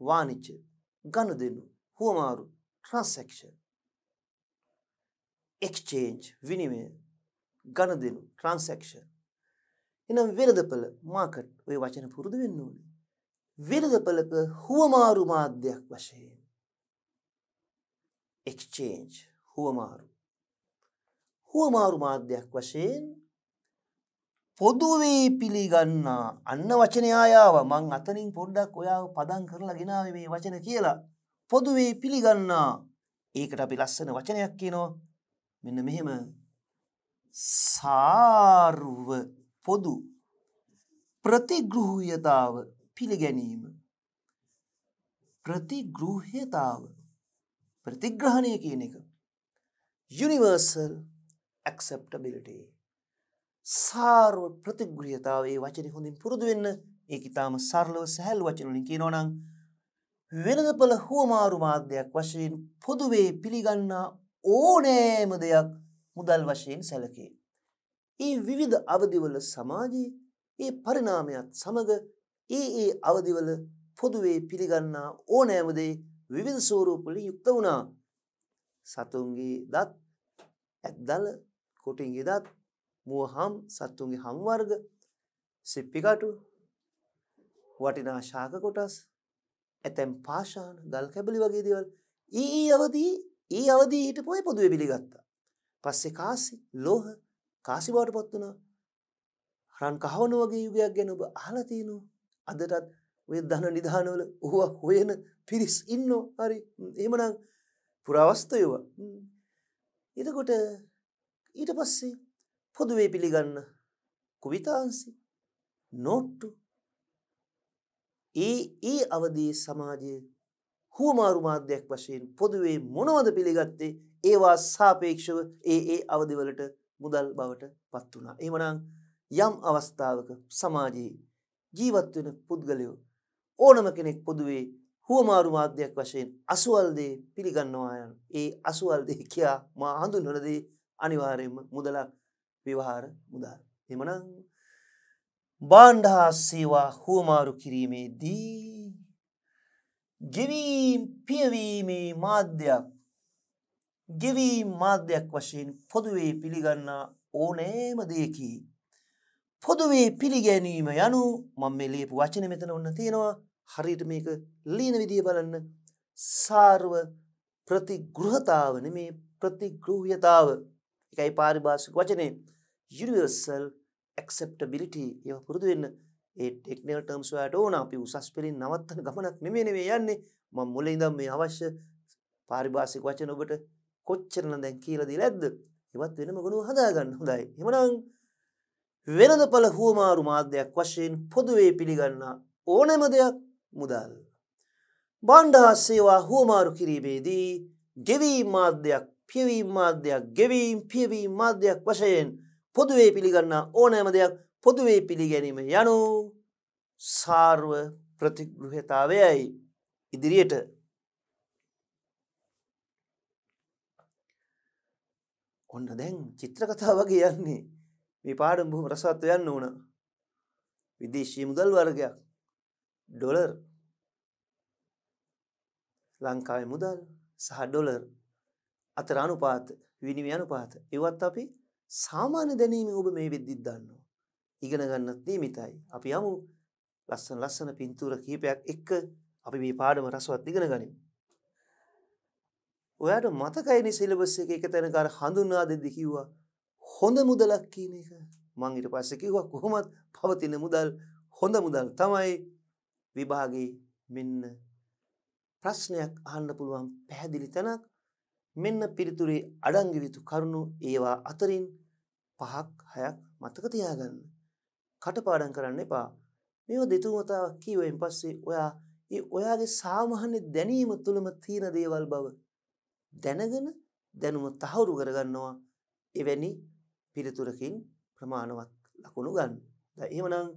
වානිච්ච ගණු දෙනු හුවමාරු ට්‍රන්සක්ෂ එක්ස්චේන්ජ් විනිමය ගණදෙනු ට්‍රන්සක්ෂන් එනම් වෙළඳපළ මාකට් ඔය වචන පුරුදු වෙන්න ඕනේ. වෙළඳපළක හුවමාරු මාධ්‍යයක් වශයෙන් එක්චේන්ජ් හුවමාරු හුවමාරු මාධ්‍යයක් වශයෙන් පොදුවේ පිළිගන්නා අන්න වචනයායාව මං අතනින් පොඩ්ඩක් ඔයාව පදන් කරලා ගෙනාව මේ වචන කියලා පොදුවේ පිළිගන්නා ඒකට අපි ලස්සන වචනයක් කියනවා මෙන්න මෙහෙම සාරුව පොදු ප්‍රතිගෘහයතාව පිළිගැනීම ප්‍රතිගෘහයතාව ප්‍රතිග්‍රහණය කියන එක යුනිවර්සල් ඇක්සප්ටබිලිටේ සාර්ව ප්‍රතිග්‍රියතාවේ වචන හොඳින් පුරුදු වෙන්න ඒ ඉතාම සරලව සැහැල් වචනලින් කියනෝනං වෙනදපල හුවමාරු මාධ්‍යයක් වශයෙන් පොදුවේ පිළිගන්නා ඕනෑම දෙයක් මුදල් වශයෙන් සැලකේ. ඒ විවිධ අවදිවල සමාජයේ ඒ පරිණාමයත් සමඟ ඒ ඒ අවදිවල පොදුවේ පිළිගන්නා ඕනෑමදේ විවිධ සූරූපලි යුක්ත වුණා සතුන්ගේ දත් ඇත්දල කොටින්ගේ දත් මුවහම් සත්තුන්ගේ හම්වර්ග සිප්පිකටු වටිනා ශාක කොටස් ඇතැම් පාශාන ගල් කැබලි වගේ දේවල් ඒ අවදී ඒ අවදී හිට පොයි පොදුවේ පිළිගත්තා පස්සේ කාසි ලෝහ කාසි බවට පත් වුණා. රන් කහවණු වගේ යුගයක් ගැන ඔබ අහලා තිනු. අදටත් ඔය ධන නිධානවල ඌවා හොයන පිරිස් ඉන්නෝ. හරි. එහෙමනම් පුරාවස්තයව. එතකොට ඊට පස්සේ පොදුවේ පිළිගන්න කුවිතාංශි නෝට්ටු ඒ ඒ අවදී සමාජයේ හුවමාරු මාධ්‍යයක් වශයෙන් පොදුවේ මොනවද පිළිගත්තේ ඒවා සාපේක්ෂව ඒ ඒ අවදිවලට මුදල් බවට පත් වුණා. එහෙමනම් යම් අවස්ථාවක සමාජයේ ජීවත් වෙන පුද්ගලයෝ ඕනම කෙනෙක් පොදුවේ හුවමාරු මාධ්‍යයක් වශයෙන් අසුවල් දේ පිළිගන්නවා යන ඒ අසුවල් දේ කියා මා හඳුන්වන දේ අනිවාර්යයෙන්ම මුදලක් විවහාර මුදල්. එහෙමනම් බාණ්ඩ හා සේවා හුවමාරු කිරීමේදී ගෙවීම් පියවීමේ මාධ්‍යයක් ගෙවී මාධ්‍යයක් වශයෙන් පොදුවේ පිළිගන්නා ඕනෑම දෙයකි. පොදුවේ පිළිගැනීම යනු මං මේ ලියපු වචන මෙතන ඔන්න තියෙනවා හරියට මේක ලීන විදිය බලන්න සාර්ව ප්‍රතිගෘහතාවන මේ ප්‍රතිගෘහයතාව එකයි පාරිභාෂක වචනය යනිවර්සල් එක්සෙප්ටබිලිටි ඒව පුරුදු වෙන්න ඒ ටෙක්නල් ටර්ම්ස් වලට ඕන අපි උසස් පෙළින් නවත්තන ගමනක් නෙමෙයි නෙමෙයි යන්නේ මම මුලින්දම මේ අවශ්‍ය පාරිභාෂික වචන ඔබට කොච්චරනම් දැන් කියලා දීලා ඇද්ද? ඒවත් වෙනම ගුණව හදා ගන්න. හොඳයි. එහෙමනම් වෙළඳපළ හුවමාරු මාධ්‍යයක් වශයෙන් පොදුවේ පිළිගන්නා ඕනෑම දෙයක් මුදල්. බණ්ඩ හා සේවා හුවමාරු කිරීමේදී ගෙවීම් මාධ්‍යයක් පියවීම් මාධ්‍යයක් ගෙවීම් පියවීම් මාධ්‍යයක් වශයෙන් පොදුවේ පිළිගන්නා ඕනෑම දෙයක් පොදුවේ පිළිගැනීම යනු සාර්ව ප්‍රතිගෘහතාවයයි ඉදිරියට ඔන්න දැන් චිත්‍ර කතා වගේ යන්නේ මේ පාඩම් බොහොම රසවත්ව යන්න ඕන. විදේශීය මුදල් වර්ගයක් ඩොලර් ලංකාවේ මුදල් සහ ඩොලර් අතර අනුපාත විනිමය අනුපාත ඒවත් අපි සාමාන්‍ය දැනීම ඔබ මේ වෙද්දිත් දන්නවා. ඉගෙන ගන්නත් නියමිතයි. අපි යමු ලස්සන ලස්සන පින්තූර කීපයක් එක්ක අපි මේ පාඩම රසවත් ඉගෙන ගනිමු. ඔයාට මතකයිනේ සිලබස් එක එක තැනක අර හඳුන්වා දෙද්දි කිව්වා හොඳ මුදලක් කියන එක. මං ඊට පස්සේ කිව්වා කොහොමත් පවතින මුදල් හොඳ මුදල් තමයි විභාගේ මෙන්න ප්‍රශ්නයක් අහන්න පුළුවන් පැහැදිලි තැනක් මෙන්න පිළිතුරේ අඩංගු විතු කරුණු ඒවා අතරින් පහක් හයක් මතක තියාගන්න. කටපාඩම් කරන්න එපා. මේව දෙතුන් වතාවක් කීවෙන් පස්සේ ඔයා ඒ ඔයාගේ සාමාන්‍ය දැනීම තුළම තියෙන දේවල් බව දැනගෙන දැනුම තහවුරු කරගන්නවා එවැනි පිළිතුරකින් ප්‍රමාණවත් ලකුණු ගන්න. එහෙමනම්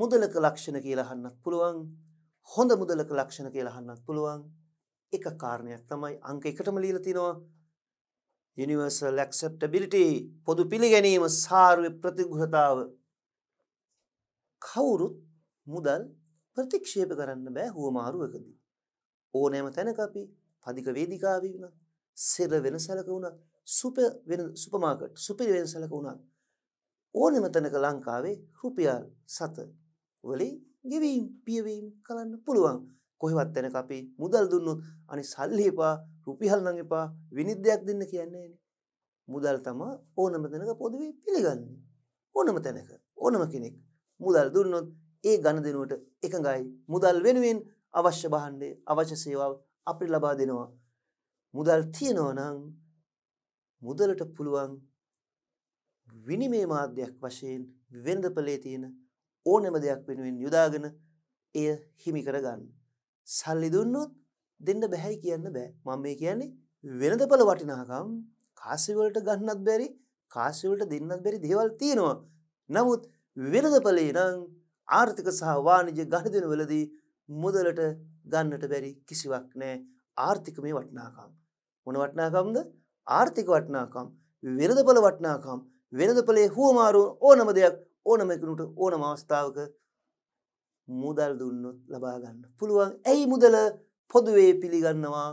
මුදලක ලක්ෂණ කියලා අහන්නත් පුළුවන්. හොඳ මුදලක ලක්ෂණ කියලා අහන්නත් පුළුවන්. එක කාරණයක් තමයි අංක එකටම ලියලා තිනවා universal acceptability පොදු පිළිගැනීම සාර්ව ප්‍රතිග්‍රහතාව කවුරුත් මුදල් ප්‍රතික්ෂේප කරන්න බෑ හුවමාරුවකදී ඕනෑම තැනක අපි පදික වේදිකාවේ වුණත්, සෙර වෙන සැලක වුණත්, සුපර් වෙන සුපර් මාකට්, සුපිරි වෙන සැලක වුණත් ඕනෙම තැනක ලංකාවේ රුපියල් 7 වලින් ගෙවීම් පියවීම් කරන්න පුළුවන්. කොහෙවත් තැනක අපි මුදල් දුන්නොත් අනේ සල්ලි එපා, රුපියල් නම් එපා, විනිද්දයක් දෙන්න කියන්නේ මුදල් තමයි ඕනම තැනක පොදුවේ පිළිගන්නේ. ඕනම තැනක ඕනම කෙනෙක් මුදල් දුන්නොත් ඒ ගණ දෙනුවට එකඟයි මුදල් වෙනුවෙන් අවශ්‍ය භාණ්ඩය අවශ්‍ය සේවාව අපිට ලබා දෙනවා. මුදල් තියෙනවා නම් මුදලට පුළුවන් විනිමය මාධ්‍යයක් වශයෙන් වෙළඳපළේ තියෙන ඕනෑම දෙයක් වෙනුවෙන් යොදාගෙන එය හිමි කරගන්න. සල්ලි දුන්නොත් දෙන්න බැහැයි කියන්න බෑ. මම මේ කියන්නේ වෙළඳපළ වටිනාකම් කාසි වලට ගන්නත් බැරි කාසි වලට දෙන්නත් බැරි දේවල් තියෙනවා. නමුත් වෙළඳපළේ නම් ආර්ථික සහ වාණිජ ගනුදෙනුවලදී මුදලට ගන්නට බැරි කිසිවක් නෑ ආර්ථිකමේ වටනාකම්. මොන වටනාකම්ද ආර්ථික වටනාකම් වෙනදපල වටනාකම් වෙනදපලේ හුවමාරුව ඕනම දෙයක් ඕනමකනුට ඕනම අවස්ථාවක මුදල් දුන්නොත් ලබාගන්න. පුළුවන් ඇයි මුදල පොදුවේ පිළිගන්නවා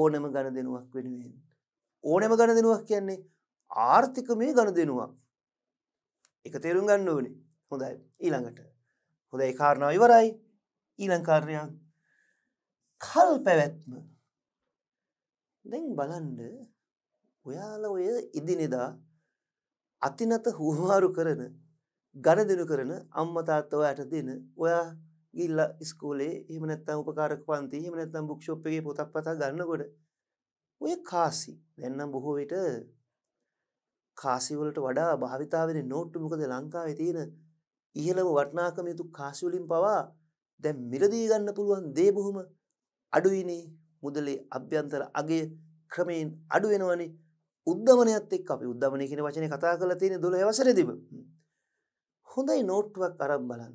ඕනම ගණ දෙනුවක් වෙනුවෙන්. ඕනම ගණ දෙනුවක් කියන්නේ ආර්ථිකමේ ගණ දෙනුවක්. එක තේරුම් ගන්න ඕනේ හොඳයි ඊළඟට හොඳයි කාරණාව ඉවරයි ඊලංකාරයක් කල් පැවැත්ම දැන් බලන්ඩ ඔයාල ඔය ඉදිනෙදා අතිනත හූමාරු කරන ගණදනු කරන අම්මතාත්තව ඇයට දෙන ඔයා ගිල්ල ස්කෝලේ එමනත්තම් උපකාරක පන්ති එමනත්තම් භක්ෂෝප්පගේ පොතක් පතා ගන්නකොට ඔය කාසි දැන්නම් බොහෝ විට කාසිවලට වඩා භාවිතාවෙන නෝට්ටු මොකද ලංකාවේ තියෙන ඉහළම වටනාකමයුතු කාසිවලින් පවා දැන් මිලදී ගන්න පුළුවන් දේ බොහොම අඩුයිනේ මුදලේ අභ්‍යන්තර අගය ක්‍රමයෙන් අඩු වෙනවනේ උද්ධමනයත් එක්ක අපි උද්ධමනය කියන වචනේ කතා කරලා තියෙන 12 වසරේදීම හොඳයි නෝට්ටුවක් අරන් බලන්න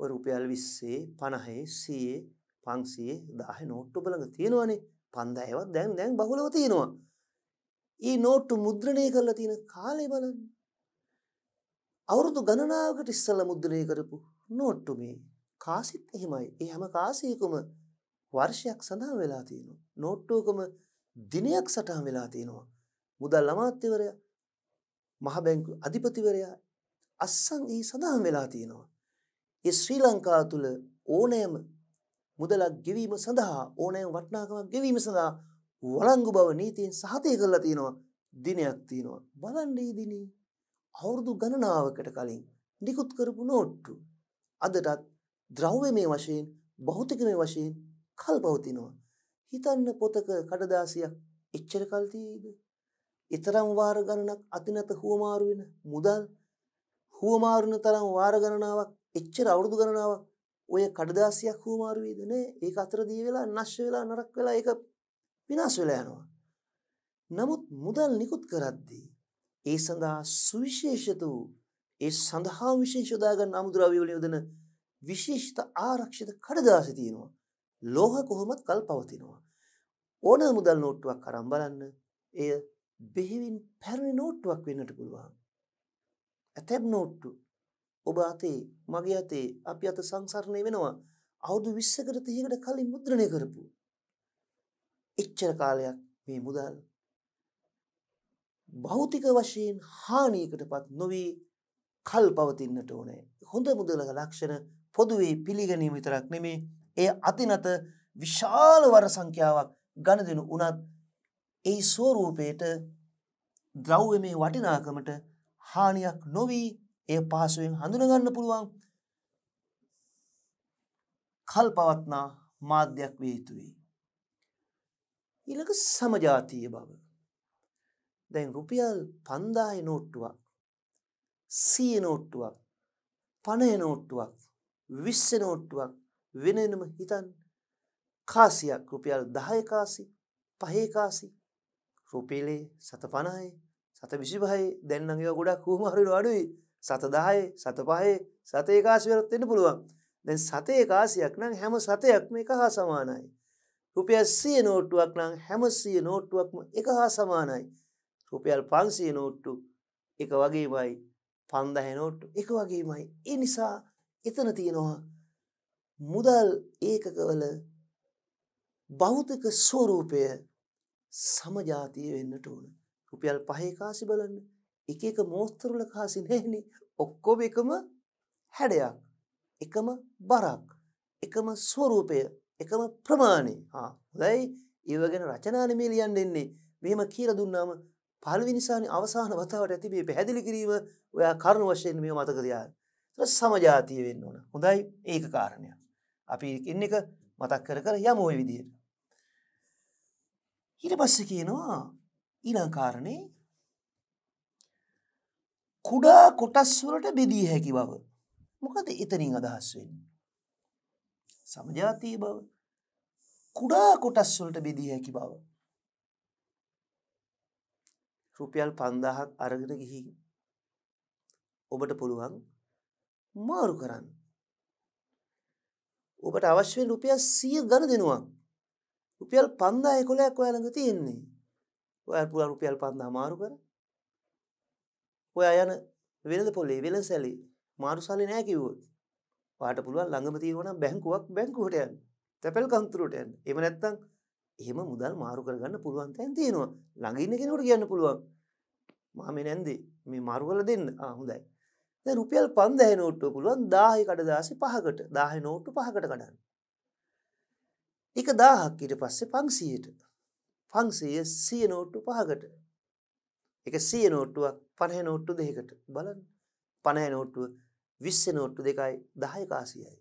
ඔය රුපියල් 20 50 100 500 1000 නෝට්ටු බලඟ තියෙනවනේ 5000වත් දැන් දැන් බහුලව තියෙනවා ඊ නෝට්ටු මුද්‍රණය කරලා තියෙන කාලය බලන්න අවුරුදු ගණනාවකට ඉස්සලා මුද්‍රණය කරපු නෝට්ටු මේ කාසිත් එහෙමයි. ඒ හැම කාසියකම වර්ෂයක් සඳහන් වෙලා තියෙනවා. නෝට්ටුවකම දිනයක් සටහන් වෙලා තියෙනවා. මුදල් අමාත්‍යවරයා මහ බැංකු අධිපතිවරයා අස්සන් එහි සඳහන් වෙලා තියෙනවා. ඒ ශ්‍රී ලංකාව තුළ ඕනෑම මුදලක් ගෙවීම සඳහා ඕනෑම වටිනාකමක් ගෙවීම සඳහා වළංගු බව නීතියෙන් සහතය කරලා තියෙනවා. දිනයක් තියෙනවා. බලන්න මේ දිනේ අවුරුදු ගණනාවකට කලින් නිකුත් කරපු නෝට්ටු අදටත් ද්‍රව්‍යමය වශයෙන් භෞතිකමය වශයෙන් කල්පවතිනවා. හිතන්න පොතක කඩදාසියක් එච්චර කල් තියේද? ඊතරම් වාර ගණනක් අතිනත හුවමාරු වෙන මුදල් හුවමාරුන තරම් වාර ගණනාවක් එච්චර අවුරුදු ගණනාවක් ඔය කඩදාසියක් හුවමාරු වේද නෑ ඒක අතර දී වෙලා නැෂ්ෂ වෙලා නරක වෙලා ඒක විනාශ වෙලා යනවා නමුත් මුදල් නිකුත් කරද්දී ඒ සඳහා සුවිශේෂිත වූ ඒ සඳහා විශේෂ යොදා ගන්න අමුද්‍රව්‍ය වල යොදන විශේෂිත ආරක්ෂිත කඩදාසි තියෙනවා. ලෝහ කොහොමත් කල් පවතිනවා. ඕන මුදල් නෝට්ටුවක් අරන් බලන්න එය බෙහෙවින් පැරණි නෝට්ටුවක් වෙන්නට පුළුවන්. ඇතැම් නෝට්ටු ඔබ අතේ මගේ අතේ අපි අත සංසරණය වෙනවා අවුදු විස්සකට තියකට කලින් මුද්‍රණය කරපු. එච්චර කාලයක් මේ මුදල් භෞතික වශයෙන් හානියකට පත් නොවී කල් පවතින්නට ඕනෑ හොඳ මුදලක ලක්ෂණ පොදුවේ පිළිගැනීම විතරක් නෙමේ ඒ අතිනත විශාල වර සංඛ්‍යාවක් ගණදෙනු වුණත් ඒ ස්වරූපයට ද්‍රව්‍යමේ වටිනාකමට හානියක් නොවී ඒ පහසුවෙන් හඳුනගන්න පුළුවන් කල් පවත්නා මාධ්‍යයක් විය යුතුයි. ඊළඟ සමජාතීය බව. දැන් රුපියල් 5000 නෝට්ටුවක් 100 නෝට්ටුවක් 50 නෝට්ටුවක් විස්ස නෝට්ටුවක් වෙනනම හිතන් කාසියක් රුපියල් දහයකාසි පහේකාසි රුපිලේ සත පණයි සත විසිපහයි දැන්නගේ ගොඩක් හූමහරි අඩුයි සතදාය සතපහේ සතේකාසිවරත්වෙන්න පුළුවන් දැන් සතේකාසියක් නම් හැම සතයක් මේ එක හා සමානයි. රුපියල් සිය නෝට්ටුවක් නම් හැම සිය නෝට්ටුවක්ම එක හා සමානයි. රුපියල් පන්සිය නෝට්ටු එක වගේමයි පන්දහ නෝට්ටු එක වගේමයි. ඒ නිසා එතන තියෙනවා මුදල් ඒකකවල භෞතික ස්වරූපය සමජාතිය වෙන්නට ඕන. රුපියල් පහේ කාසි බලන්න. එක එක මෝස්තරුල කාසි නැහෙනි. ඔක්කොම එකම හැඩයක්. එකම බරක්. එකම ස්වරූපය. එකම ප්‍රමාණය. ආ හොඳයි. ඒව ගැන රචනානේ මේ ලියන්න එන්නේ. මෙහෙම කියලා දුන්නාම පළවෙනි අවසාන වතාවට ඇති මේ පැහැදිලි කිරීම ඔයා කරුණ වශයෙන් මේ මතක තියාගන්න. සමජාතිය වෙන්න ඕන හොඳයි ඒක කාරණය අපි ඉන්න එක මතක් කර කර යම ඔය විදියට ඊට පස්ස කියනවා ඊලංකාරණය කුඩා කොටස් වලට බෙදී හැකි බව මොකද එතනින් අදහස් වෙන්න සමජාතිය බව කුඩා කොටස් වලට බෙදී හැකි බව රුපියල් පන්දාහක් අරගෙන ගිහි ඔබට පුළුවන් මාරු කරන්න. ඔබට අවශ්‍යෙන් රුපියල් සිය ගණ දෙනුවක් රුපියල් පන්දා එකොලයක් ඔයාළඟ තියෙන්නේ ඔය පුළ රුපියල් පන්දා මාරු කර ඔය යන වෙළඳ පොල්ලේ වෙළ සැලි මාරු සලි නෑ කිව්වොත් පාට පුළුවන් ළඟම තියෙන බැංකුවක් බැංකුවට යන්න තැපැල් කන්තුරට යන්න එහෙම නැත්නම් එහෙම මුදල් මාරු කරගන්න පුළුවන් තැන් තියෙනවා ළඟ ඉන්න කෙනෙකුට කියන්න පුළුවන් මම මේ නැන්දේ මේ මාරු කරලා දෙන්න ආ හොඳයි රුපියල් පන්දහ නෝට්ටුව පුළුවන් දාහි කඩදාසි පහකට දාහ නෝට්ටු පහකට කඩන්න. එක දාහක් ඊට පස්සේ පංසීයට පංසය සිය නෝට්ටු පහකට එක සිය නෝට්ටුවක් පණහ නෝට්ටු දෙකට බලන් පණහ නෝට්ටුව විස්ස නෝට්ටු දෙකයි දහයකාසියයි.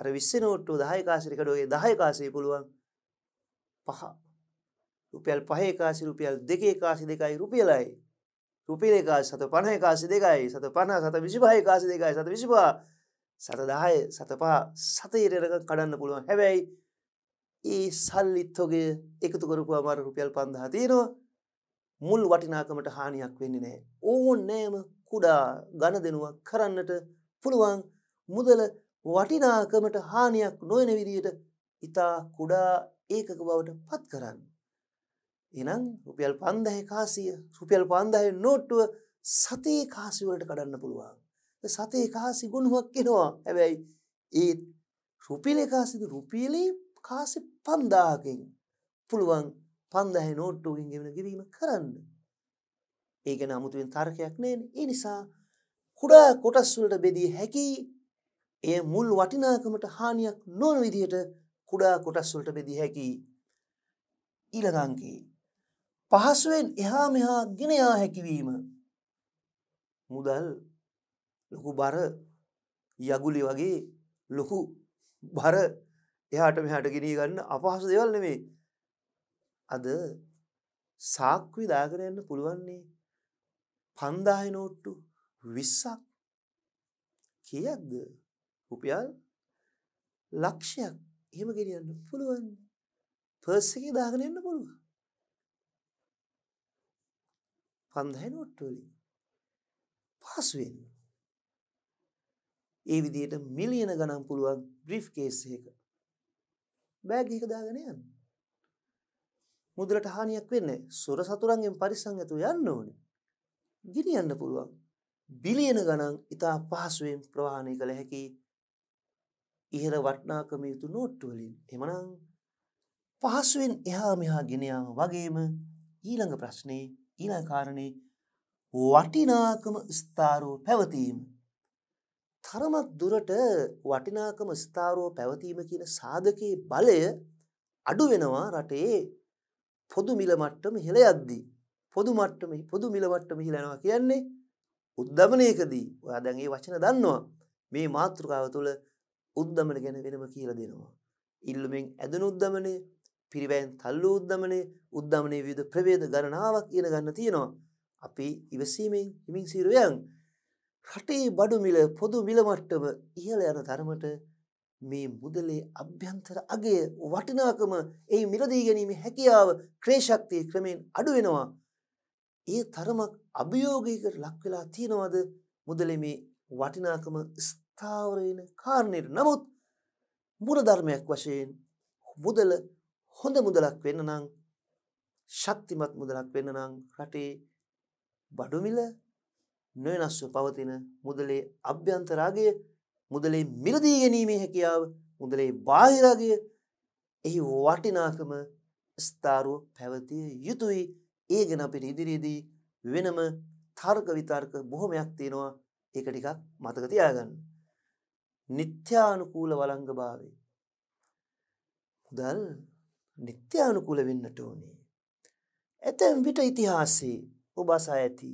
අර විස්ස නෝට්ටුව දහයකාසිරිකටගේ දහයකාසය පුළුවන් පහ රුපියල් පහේකාසි රුපියල් දෙකේ කාසි දෙකයි රුපියලයි රුපින එකකාශ සත පණ එකකාශි දෙකයි සත පණා සත විසිපහය කාසි දෙකයි සත විසිපා සතදාය සතපා සතේරක කඩන්න පුළුවන් හැබැයි ඒ සල්ලිත්හෝගේ එකතු කරපු අමාර රුපියල් පන්දහ තියෙනවා මුල් වටිනාකමට හානියක් වෙන්නේ නෑ ඕවන් නෑම කුඩා ගණ දෙනුවක් කරන්නට පුළුවන් මුදල වටිනාකමට හානියක් නොයන විදියට ඉතා කුඩා ඒකක බවට පත් කරන්න එනම් රුපියල් පන්දහ කාසිය රුපියල් පන්දහය නෝට්ටුව සතේ කාසිවලට කඩන්න පුළුවන් සතේ කාසි ගුණුවක් කෙනවා හැබැයි ඒත් රුපිල කාසිද රුපියලේ කාසි පන්දාකින් පුළුවන් පන්දහ නෝට්ටුවකින් ගෙවෙන කිරීම කරන්න ඒකන අමුතුවෙන් තර්කයක් නෑන ඒ නිසා කුඩා කොටස්වලට බෙදී හැකි එය මුල් වටිනාකමට හානියක් නොන විදිහට කුඩා කොටස්වලට බෙදී හැකි ඊළඟංකේ පහසුවෙන් එහා මෙහා ගෙන යා හැකිවීම මුදල් ලොකු බර යගුලි වගේ ලොකු බර එහාට මෙහාට ගෙනී ගන්න අපහසු දෙවල් නෙමේ අද සාක්වි දාගෙන යන්න පුළුවන්නේ පන්දාය නෝට්ටු විස්සක් කියක්ද රුපියල් ලක්ෂයක් එහෙම ගෙනියන්න පුළුවන් පර්ස එක දාගෙන යන්න පුළුවන් 5000 නෝට්ටු වලින් පාස් වෙන්න. ඒ විදිහට මිලියන ගණන් පුළුවන් බ්‍රීෆ් කේස් එකක බෑග් එක දාගෙන යන්න. මුදලට හානියක් වෙන්නේ සොර සතුරන්ගෙන් පරිස්සම් ඇතුව යන්න ඕනේ. ගිනියන්න පුළුවන්. බිලියන ගණන් ඉතා පහසුවෙන් ප්‍රවාහණය කළ හැකි ඉහළ වටනාකම යුතු නෝට්ටුවලින් එමනං පහසුවෙන් එහා මෙහා ගෙනයාම වගේම ඊළඟ ප්‍රශ්නයේ ඊළඟ කාරණේ වටිනාකම ස්ථාරෝ පැවතීම. තරමක් දුරට වටිනාකම ස්ථාරෝ පැවතීම කියන සාධකයේ බලය අඩු වෙනවා රටේ පොදු මිල මට්ටම ඉහළ යද්දී. පොදු මට්ටම පොදු මිල මට්ටම ඉහළ යනවා කියන්නේ උද්දමනයකදී ඔයා දැන් ඒ වචන දන්නවා. මේ මාතෘකාව තුළ උද්දමන ගැන වෙනම කියලා දෙනවා. ඉල්ලුමෙන් ඇදෙන උද්දමනේ පිරිවැයන් තල්ලු උද්දමනය උද්දමනය විධ ප්‍රවේද ගණනාවක් ඉගෙන ගන්න තියෙනවා. අපි ඉවසීමෙන් හිමින් සීරුවයන් රටේ බඩු මිල පොදු මිලමට්ටම ඉහළ යන තරමට මේ මුදලේ අභ්‍යන්තර අගේ වටිනාකම එයි මිලදී ගැනීම හැකියාව ක්‍රේශක්තිය ක්‍රමයෙන් අඩුවෙනවා. ඒ තරමක් අභියෝගයකට ලක්වෙලා තියෙනවද මුදලේ මේ වටිනාකම ස්ථාවරයෙන කාරණයට නමුත් මුරධර්මයක් වශයෙන් මුදල හොඳ මුදලක් වෙන්න නම් ශක්තිමත් මුදලක් වෙන්න නම් රටේ බඩු මිල නොවෙනස්ව පවතින මුදලේ අභ්‍යන්තරාගය මුදලේ මිලදී ගැනීමේ හැකියාව මුදලේ බාහිරාගය එහි වටිනාකම ස්ථාරුව පැවතිය යුතුයි ඒ ගැන අපිට ඉදිරියේදී වෙනම තර්ක විතර්ක බොහොමයක් තියෙනවා ඒක ටිකක් මතක තියාගන්න. නිත්‍යානුකූල වළංගභාවය. මුදල් නිත්‍යානුකූල වෙන්නට ඕනේ. ඇතැම් විට ඉතිහාසයේ ඔබ අසා ඇති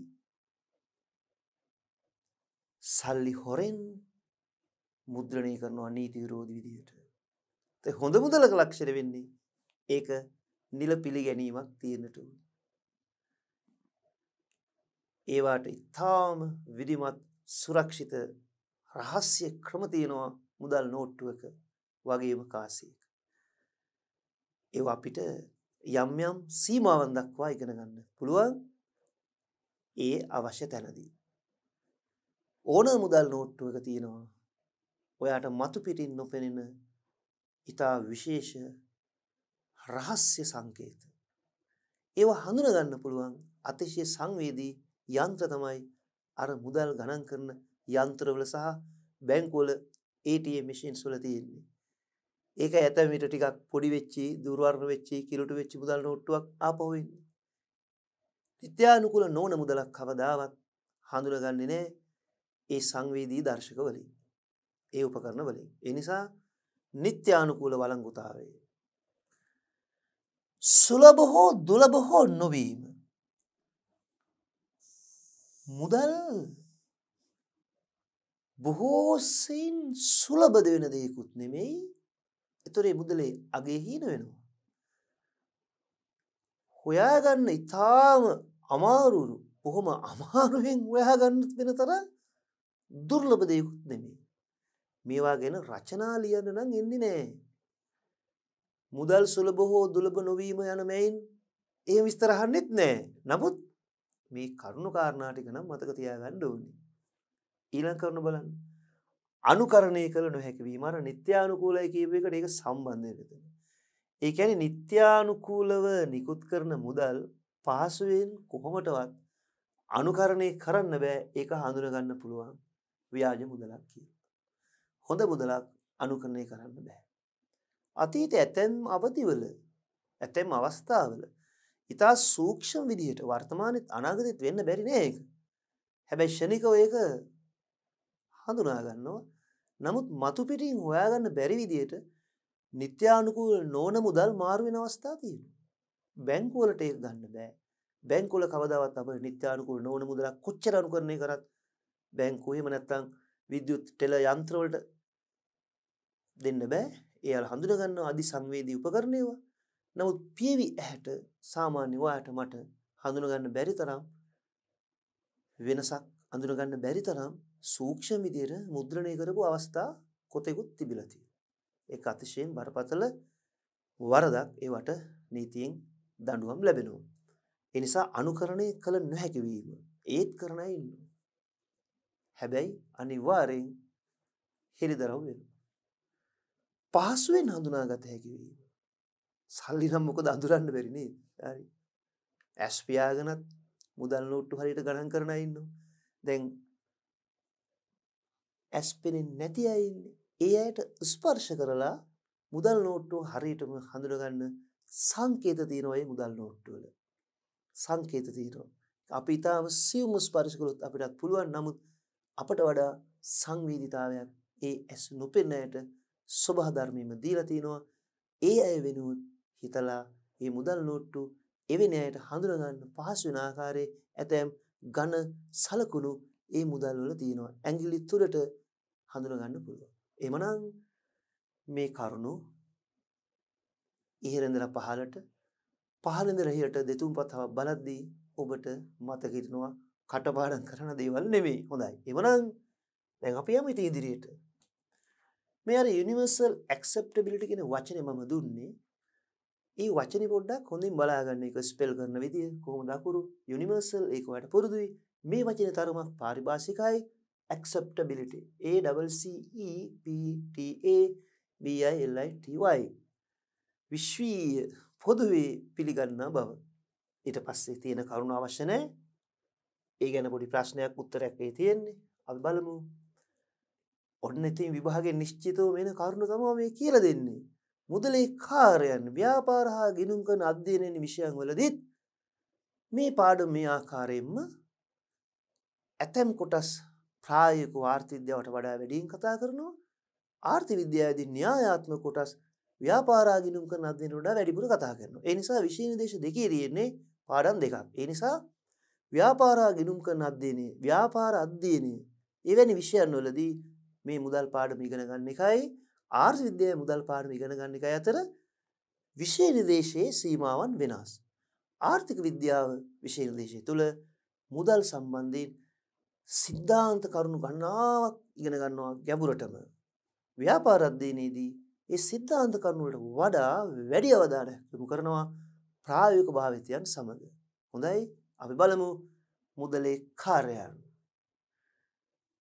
සල්ලි හොරෙන් මුද්‍රණය කරනවා නීති විරෝධී විදිහට. ඒ හොඳ මුදලක ලක්ෂණ වෙන්නේ ඒක නිල පිළිගැනීමක් තියෙනට ඕනේ. ඒවාට ඉතාම විධිමත් සුරක්ෂිත රහස්‍ය ක්‍රම තියෙනවා මුදල් නෝට්ටුවක වගේම කාසියක. ඒ අපිට යම් යම් සීමාවන් දක්වා ඉගෙන ගන්න පුළුවන් ඒ අවශ්‍ය තැනදී. ඕන මුදල් නෝට්ටුව එක තියෙනවා ඔයාට මතු පිටින් නොපෙනෙන ඉතා විශේෂ රහස්්‍ය සංකේත. ඒව හඳුනගන්න පුළුවන් අතිශය සංවේදී යන්ත්‍ර තමයි අර මුදල් ගණන් කරන යන්ත්‍රවල සහ බැංකෝල ATM මිෂන් සුල තියෙන්නේ. ඒක ඇතැම් විට ටිකක් පොඩි වෙච්චි, දුර්වර්ණ වෙච්චි, කිලුට වෙච්චි මුදල් නෝට්ටුවක් ආපහු එන්නේ. නිත්‍යානුකූල නොවන මුදලක් කවදාවත් හඳුනගන්නේ නැහැ ඒ සංවේදී දර්ශක වලින්. ඒ උපකරණ වලින්. ඒ නිසා නිත්‍යානුකූල වළංගුතාවය සුලභ හෝ දුලභ හෝ නොවීම මුදල් බොහෝසෙයින් සුලබද වෙන දෙයකුත් නෙමෙයි එතොරේ මුදලේ අගේ හීන වෙනවා. හොයාගන්න ඉතාම අමාරුරු පොහොම අමාරුවෙන් ඔයාගන්න වෙන තර දුර්ලබදයකුත් නෙමේ. මේවා ගැන රචනා ලියන්න නම් එදි නෑ. මුදල් සුලබ හෝ දුලබ නොවීම යන මෙයින් ඒ විස්තරහන්නෙත් නෑ නමුත් මේ කරුණු කාරණාටික නම් මතක තියාගන්න ඕනි. ඊළං කරනු බලන්න අනුකරණය කළ නොහැකි වීම අර නිත්‍යානුකූලයි කියපු එකට ඒක සම්බන්ධයෙන් හිතෙන. ඒ කියන්නේ නිත්‍යානුකූලව නිකුත් කරන මුදල් පහසුවෙන් කොහොමටවත් අනුකරණය කරන්න බෑ ඒක හඳුනගන්න පුළුවන් ව්‍යාජ මුදලක් කියලා. හොඳ මුදලක් අනුකරණය කරන්න බෑ. අතීත ඇතැම් අවධිවල ඇතැම් අවස්ථාවල ඉතා සූක්ෂම විදිහට වර්තමානත් අනාගතත් වෙන්න බැරි නෑ ඒක. හැබැයි ෂණිකව ඒක හඳුනාගන්නවා. නමුත් මතුපිටින් හොයාගන්න බැරි විදියට නිත්‍යානුකූල නොවන මුදල් මාරුවෙන අවස්ථා තියෙනවා. බැංකුවලට ඒක ගන්න බෑ. බැංකුවල කවදාවත් අපිට නිත්‍යානුකූල නොවන මුදලක් කොච්චර අනුකරණය කරත් බැංකුව එහෙම නැත්නම් විද්‍යුත් ටෙල යන්ත්‍රවලට දෙන්න බෑ. ඒවල හඳුනගන්න අධි සංවේදී උපකරණ ඒවා. නමුත් පියවි ඇහැට සාමාන්‍ය ඔයාට මට හඳුනගන්න බැරි තරම් වෙනසක් අඳුනගන්න බැරි තරම් සූක්ෂම විදිහට මුද්‍රණය කරපු අවස්ථා කොතෙකුත් තිබිලා තියෙනවා. ඒක අතිශයින් බරපතල වරදක් ඒවට නීතියෙන් දඬුවම් ලැබෙනවා. ඒ නිසා අනුකරණය කළ නොහැකි වීම ඒත් කරන අය ඉන්නවා. හැබැයි අනිවාර්යෙන් හෙළිදරව් වෙනවා. පහසුවෙන් හඳුනාගත හැකි වීම. සල්ලි නම් මොකද අඳුරන්න බැරි නේද? හරි. ඇස් පියාගෙනත් මුදල් නෝට්ටු හරියට ගණන් කරන අය ඉන්නවා. දැන් ඇස් පෙනෙන්නේ නැති අය ඉන්නේ. ඒ අයට ස්පර්ශ කරලා මුදල් නෝට්ටුව හරියටම හඳුනගන්න සංකේත තියෙනවා මේ මුදල් නෝට්ටුවල. සංකේත තියෙනවා. අපි ඊටාම සියුම් ස්පර්ශ කළොත් අපිටත් පුළුවන් නමුත් අපට වඩා සංවේදීතාවයක් ඒ ඇස් නොපෙනෙන අයට සබහ ධර්මයෙන්ම දීලා තිනවා. ඒ අය වෙනුවෙන් හිතලා මේ මුදල් නෝට්ටු එවැනි අයට හඳුනගන්න පහසු වෙන ආකාරයේ ඇතැම් ඝන සලකුණු ඒ මුදල් වල තියෙනවා. ඇඟිලි තුඩට හඳුනගන්න පුළුවන්. එමනම් මේ කරුණු ඉහළඳලා පහළට පහළඳලා ඉහළට දෙතුන් පතව බලද්දී ඔබට මතක හිටිනවා කටපාඩම් කරන දේවල් නෙමෙයි. හොඳයි. එමනම් දැන් අපි යමු ඉතින් ඉදිරියට. මේ අර යුනිවර්සල් ඇක්සෙප්ටබිලිටි කියන වචනේ මම දුන්නේ. ඒ වචනේ පොඩ්ඩක් හොඳින් බලාගන්න ඒක ස්පෙල් කරන විදිය කොහොමද අකුරු යුනිවර්සල් ඒක වලට පුරුදුයි. මේ වචනේ තරමක් පාරිභාෂිකයි acceptability a double c e p t a b i l i t y විශ්වීය පොදුවේ පිළිගන්නා බව ඊට පස්සේ තියෙන කරුණ අවශ්‍ය නැහැ ඒ ගැන පොඩි ප්‍රශ්නයක් උත්තරයක් ඒ තියෙන්නේ අපි බලමු ඔන්න ඉතින් විභාගයෙන් නිශ්චිතව වෙන කරුණ තමයි මේ කියලා දෙන්නේ මුදලේ කාර්යයන් ව්‍යාපාර හා ගිණුම් කරන අධ්‍යයනයන විෂයන් වලදීත් මේ පාඩම මේ ආකාරයෙන්ම ඇතැම් කොටස් ප්‍රායෝගික ආර්ථික විද්‍යාවට වඩා වැඩියෙන් කතා කරනවා. ආර්ථික විද්‍යාවේදී න්‍යායාත්මක කොටස් ව්‍යාපාරාගිණුම් කරන අධ්‍යයන වඩා වැඩිපුර කතා කරනවා. ඒ නිසා විෂය නිදේශ දෙකේ තියෙන්නේ පාඩම් දෙකක්. ඒ නිසා ව්‍යාපාරාගිණුම් කරන අධ්‍යයනයේ ව්‍යාපාර අධ්‍යයනයේ එවැනි විෂයන් වලදී මේ මුදල් පාඩම ඉගෙන ගන්න එකයි ආර්ථික විද්‍යාවේ මුදල් පාඩම ඉගෙන ගන්න එකයි අතර විෂය නිදේශයේ සීමාවන් වෙනස්. ආර්ථික විද්‍යාව විෂය නිදේශය තුළ මුදල් සම්බන්ධයෙන් සිද්ධාන්ත කරුණු ගණනාවක් ඉගෙන ගන්නවා ගැඹුරටම. ව්‍යාපාර අධ්‍යයනයේදී ඒ සිද්ධාන්ත කරුණු වලට වඩා වැඩි අවධානයක් යොමු කරනවා ප්‍රායෝගික භාවිතයන් සමග. හොඳයි අපි බලමු මුදලේ කාර්යයන්.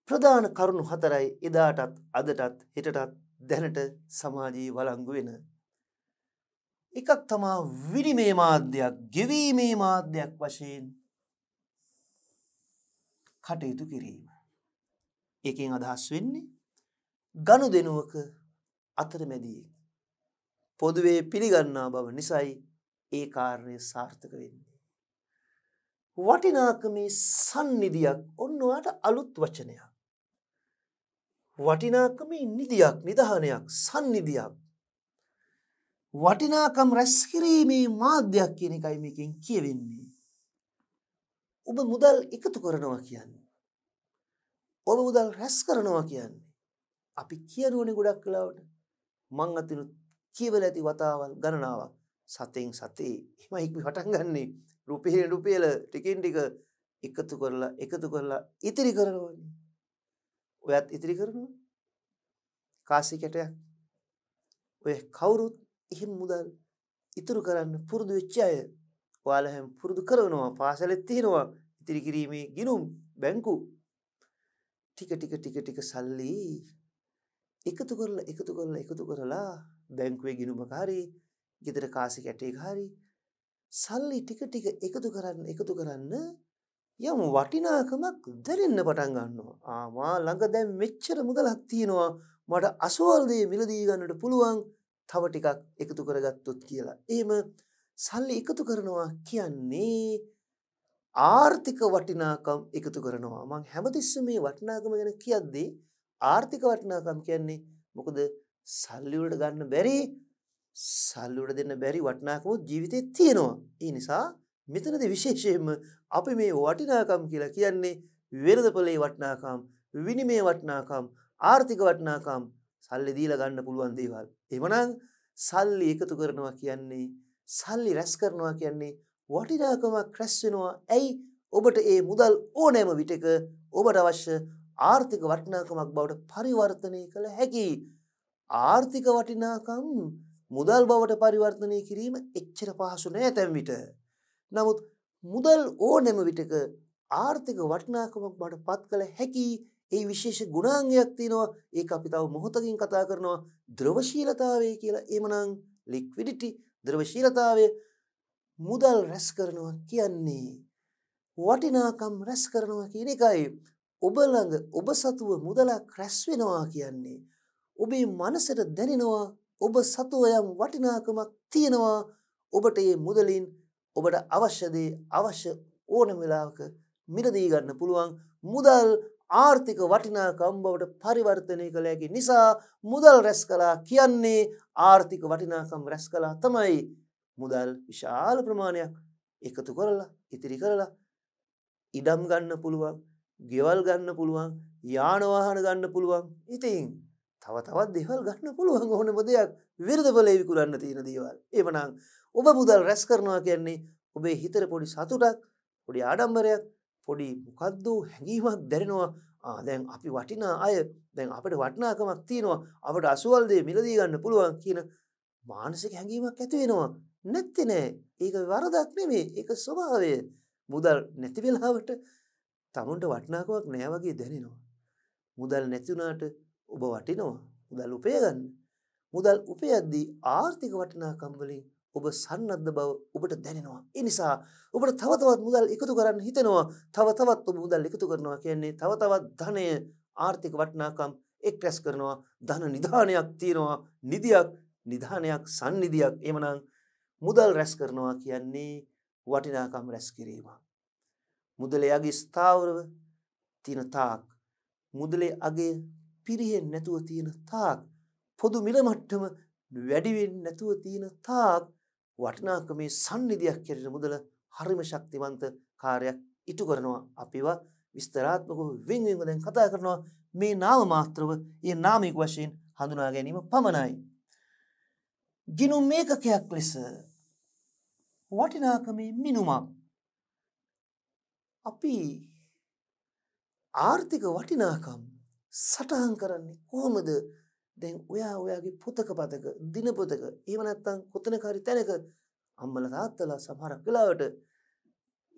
ප්‍රධාන කරුණු හතරයි එදාටත් අදටත් හෙටටත් දැනට සමාජයේ වළංගු වෙන. එකක් තමා විනිමේ මාධ්‍යයක් ගෙවීමේ මාධ්‍යයක් වශයෙන් කටයුතු කිරීම. එකෙන් අදහස් වෙන්නේ ගණු දෙනුවක අතර මැදියෙක්. පොදුවේ පිළිගන්නා බව නිසයි ඒ කාරණය සාර්ථක වෙන්නේ. වටිනාකමේ සන්නිධියක් ඔන්නවාට අලුත් වචනයක්. වටිනාකමේ නිදියක් නිදහනයක් සන්නිධියක්. වටිනාකම් රැස්කිරීමේ මාධ්‍යයක් කියන එකයි මේකින් කියවෙන්නේ. ඔබ මුදල් එකතු කරනවා කියන්නේ. ඔබ මුදල් රැස් කරනවා කියන්නේ. අපි කියනෝනේ ගොඩක් කලාවට මං අතිනුත් කියවල ඇති වතාවල් ගණනාවක් සතෙන් සතේ එහෙමයි පටන් ගන්නේ රුපියල රුපියල ටිකෙන් ටික එකතු කරලා එකතු කරලා ඉතිරි කරනවානේ. ඔයත් ඉතිරි කරනවා. කාසි කැටයක්. ඔය කවුරුත් එහෙම මුදල් ඉතුරු කරන්න පුරුදු වෙච්ච අය ඔයාලා හැම පුරුදු කරනවා පාසලෙත් තියෙනවා ඉතිරි කිරීමේ ගිණුම් බැංකු ටික ටික ටික ටික සල්ලි එකතු කරලා එකතු කරලා එකතු කරලා බැංකුවේ ගිණුමක හරි ගෙදර කාසි කැටේක හරි සල්ලි ටික ටික එකතු කරන්න එකතු කරන්න යම් වටිනාකමක් දැනෙන්න පටන් ගන්නවා. ආමා ළඟ දැන් මෙච්චර මුදලක් තියෙනවා මට අසුවල් දේ මිලදී ගන්නට පුළුවන් තව ටිකක් එකතු කරගත්තොත් කියලා. එහෙම සල්ලි එකතු කරනවා කියන්නේ ආර්ථික වටිනාකම් එකතු කරනවා. මං හැමතිස්සෙම මේ වටිනාකම ගැන කියද්දී ආර්ථික වටිනාකම් කියන්නේ මොකද සල්ලි වලට ගන්න බැරි සල්ලි වලට දෙන්න බැරි වටිනාකම ජීවිතේ තියෙනවා. ඒ නිසා මෙතනදී විශේෂයෙන්ම අපි මේ වටිනාකම් කියලා කියන්නේ වෙළඳපොලේ වටිනාකම්, විනිමය වටිනාකම්, ආර්ථික වටිනාකම් සල්ලි දීලා ගන්න පුළුවන් දේවල්. එහෙමනම් සල්ලි එකතු කරනවා කියන්නේ සල්ලි රැස් කරනවා කියන්නේ වටිනාකමක් රැස් වෙනවා. ඇයි? ඔබට ඒ මුදල් ඕනෑම විටක ඔබට අවශ්‍ය ආර්ථික වටිනාකමක් බවට පරිවර්තනය කළ හැකි. ආර්ථික වටිනාකම් මුදල් බවට පරිවර්තනය කිරීම එච්චර පහසු නෑ තැම් විට. නමුත් මුදල් ඕනෑම විටක ආර්ථික වටිනාකමක් බට පත් කළ හැකි ඒ විශේෂ ගුණාංගයක් තියෙනවා ඒ අපි තව මොහොතකින් කතා කරනවා ද්‍රවශීලතාවය කියලා එමනං ලික්විඩිටි ද්‍රවශීලතාවය මුදල් රැස් කරනවා කියන්නේ වටිනාකම් රැස් කරනවා කියන එකයි ඔබ ළඟ ඔබ සතුව මුදලක් රැස් වෙනවා කියන්නේ ඔබේ මනසට දැනෙනවා ඔබ සතුව යම් වටිනාකමක් තියෙනවා ඔබට මේ මුදලින් ඔබට අවශ්‍ය දේ අවශ්‍ය ඕනම වෙලාවක මිලදී ගන්න පුළුවන් මුදල් ආර්ථික වටිනාකම් බවට පරිවර්තනය කළ හැකි නිසා මුදල් රැස් කළා කියන්නේ ආර්ථික වටිනාකම් රැස් කළා තමයි මුදල් විශාල ප්‍රමාණයක් එකතු කරලා ඉතිරි කරලා ඉඩම් ගන්න පුළුවන් ගෙවල් ගන්න පුළුවන් යානවාහන ගන්න පුළුවන් ඉතින් තව තවත් දෙවල් ගන්න පුළුවන් ඕනම දෙයක් විරධඵලේ විකුලන්න තියෙන දේවල් එමනම් ඔබ මුදල් රැස් කරනවා කියන්නේ ඔබේ හිතර පොඩි සතුටක් පොඩි ආඩම්බරයක් පොඩි මොකද්දූ හැඟීමක් දැරෙනවා දැන් අපි වටිනා අය දැන් අපට වටනාකමක් තියෙනවා අපට අසුවල්දේ මිලදී ගන්න පුළුවන් කියන මානසික හැඟීමක් ඇතිවෙනවා නැත්තේ නෑ. ඒක වරදක් නෙමෙයි. ඒක ස්වභාවය. මුදල් නැති වෙලාවට තමුන්ට වටිනාකමක් නෑ වගේ දැනෙනවා. මුදල් නැති වුණාට ඔබ වටිනවා. මුදල් උපය ගන්න. මුදල් උපයද්දී ආර්ථික වටිනාකම් වලින් ඔබ සන්නද්ධ බව ඔබට දැනෙනවා. ඒ නිසා ඔබට තව තවත් මුදල් එකතු කරන්න හිතෙනවා. තව තවත් ඔබ මුදල් එකතු කරනවා කියන්නේ තව තවත් ධනය ආර්ථික වටිනාකම් එක් රැස් කරනවා. ධන නිධානයක් තියෙනවා. නිධියක් නිධානයක් සන්නිධියක්. එහෙමනම් මුදල් රැස් කරනවා කියන්නේ වටිනාකම් රැස් කිරීමක්. මුදල යගේ ස්ථාවරව තියෙන තාක් මුදලේ අගේ පිරිහෙන් නැතුව තියෙන තාක් පොදු මිල මට්ටම වැඩිවෙන් නැතුව තියෙන තාක් වටිනාකමේ සන්නිධියක් කෙරෙන මුදල හරිම ශක්තිවන්ත කාර්යක් ඉටු කරනවා අපිව විස්තරාත්මකව වෙන්වෙන්ව දැන් කතා කරනවා මේ නාම මාත්‍රව ඒ නාමික වශයෙන් හඳුනා ගැනීම පමණයි. ගිනු මේකකයක් ලෙස වටිනාකමේ මිනුමක්. අපි ආර්ථික වටිනාකම් සටහන් කරන්නේ කොහොමද දැන් ඔයා ඔයාගේ පුතක පතක දිනපොතක එහෙම නැත්තම් කොතනකාරි තැනක අම්මලා තාත්තලා සමහරක් වෙලාවට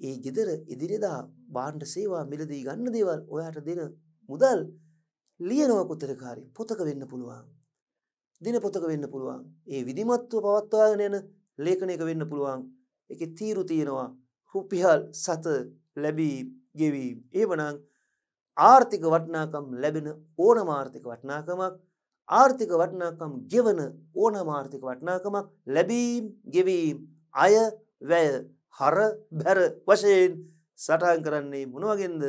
ඒ ගෙදර ඉදිරියදා බාණ්ඩ සේවා මිලදී ගන්න දේවල් ඔයාට දෙන මුදල් ලියනවා කොතනකාරි පොතක වෙන්න පුළුවන් දිනපොතක වෙන්න පුළුවන් ඒ විධිමත්ව පවත්වාගෙන යන ලේඛනයක වෙන්න පුළුවන් එක තීරු තියෙනවා රුපියල් සත ලැබී ගෙවීම් ඒවනං ආර්ථික වටනාකම් ලැබෙන ඕන මාර්ථික වටනාකමක් ආර්ථික වටනාකම් ගෙවන ඕන මාර්ථික වටනාකමක් ලැබීම් ගෙවීම් අය වැය හර බැර වශයෙන් සටහන් කරන්නේ මොනවගෙන්ද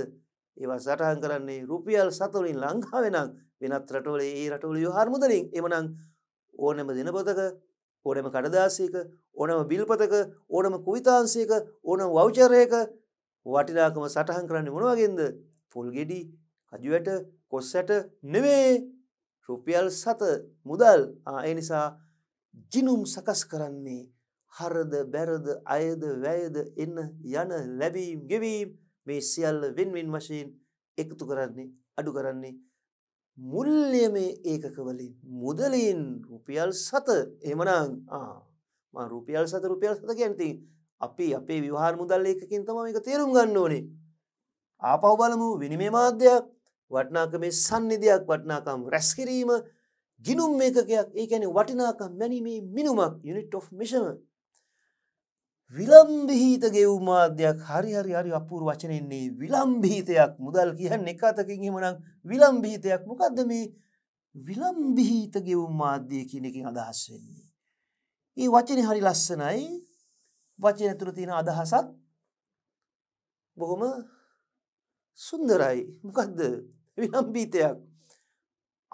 ඒවා සටහන් කරන්නේ රුපියල් සතුලින් ලංකාවෙනක් වෙනත් රටවල ඒ රටවල යෝ හර්මුදලින් එමනං ඕනෙම දෙනපොතක ඕනම කඩදාසයක ඕනම බිල්පතක ඕනම කුවිතාංශයක ඕනම වෞචරයක වටිනාකම සටහන් කරන්නේ මොන වගේද? පොල් ගෙඩි, කජු ඇට, කොස් ඇට නෙමෙයි. රුපියල් 7 මුදල්. ආ ඒ නිසා ජිනුම් සකස් කරන්නේ හරද බැරද අයද වැයද එන්න යන ලැබීම් ගෙවීම් මේ සියල්ල වින් වින් වශයෙන් එකතු කරන්නේ අඩු කරන්නේ මුල්්‍යමේ ඒකකවලින් මුදලින් රුපියල් සත එමනං රුපියල් සත රුපියල් සත ගැන්ති අපි අපේ විවාහර මුදල් ඒකින් තම එක තේරුම් ගන්න ඕනේ ආපව බලමු විනිමේ මාධ්‍යයක් වටනාකමේ සන්නිධයක් වටනාකම් රැස්කිරීම ගිනුම් මේකකයක් ඒකැන වටිනාකම් මැනීමේ මිනුමක් යුනිට් of මිෂම විලම්භිහිත ගෙව් මාධ්‍යයක් හරි හරි හරි අපූර් වචනෙන්නේ විලම්භීතයක් මුදල් කියන්න එක අතකින් එමනම් විලම්භීතයක් මොකක්ද මේ විලම්භිහිත ගෙව් මාධ්‍යය කියන එකින් අදහස් වෙන්නේ. ඒ වචන හරි ලස්සනයි වචන ඇතුළ තියෙන අදහසත් බොහොම සුන්දරයි මොකක්ද විලම්භීතයක්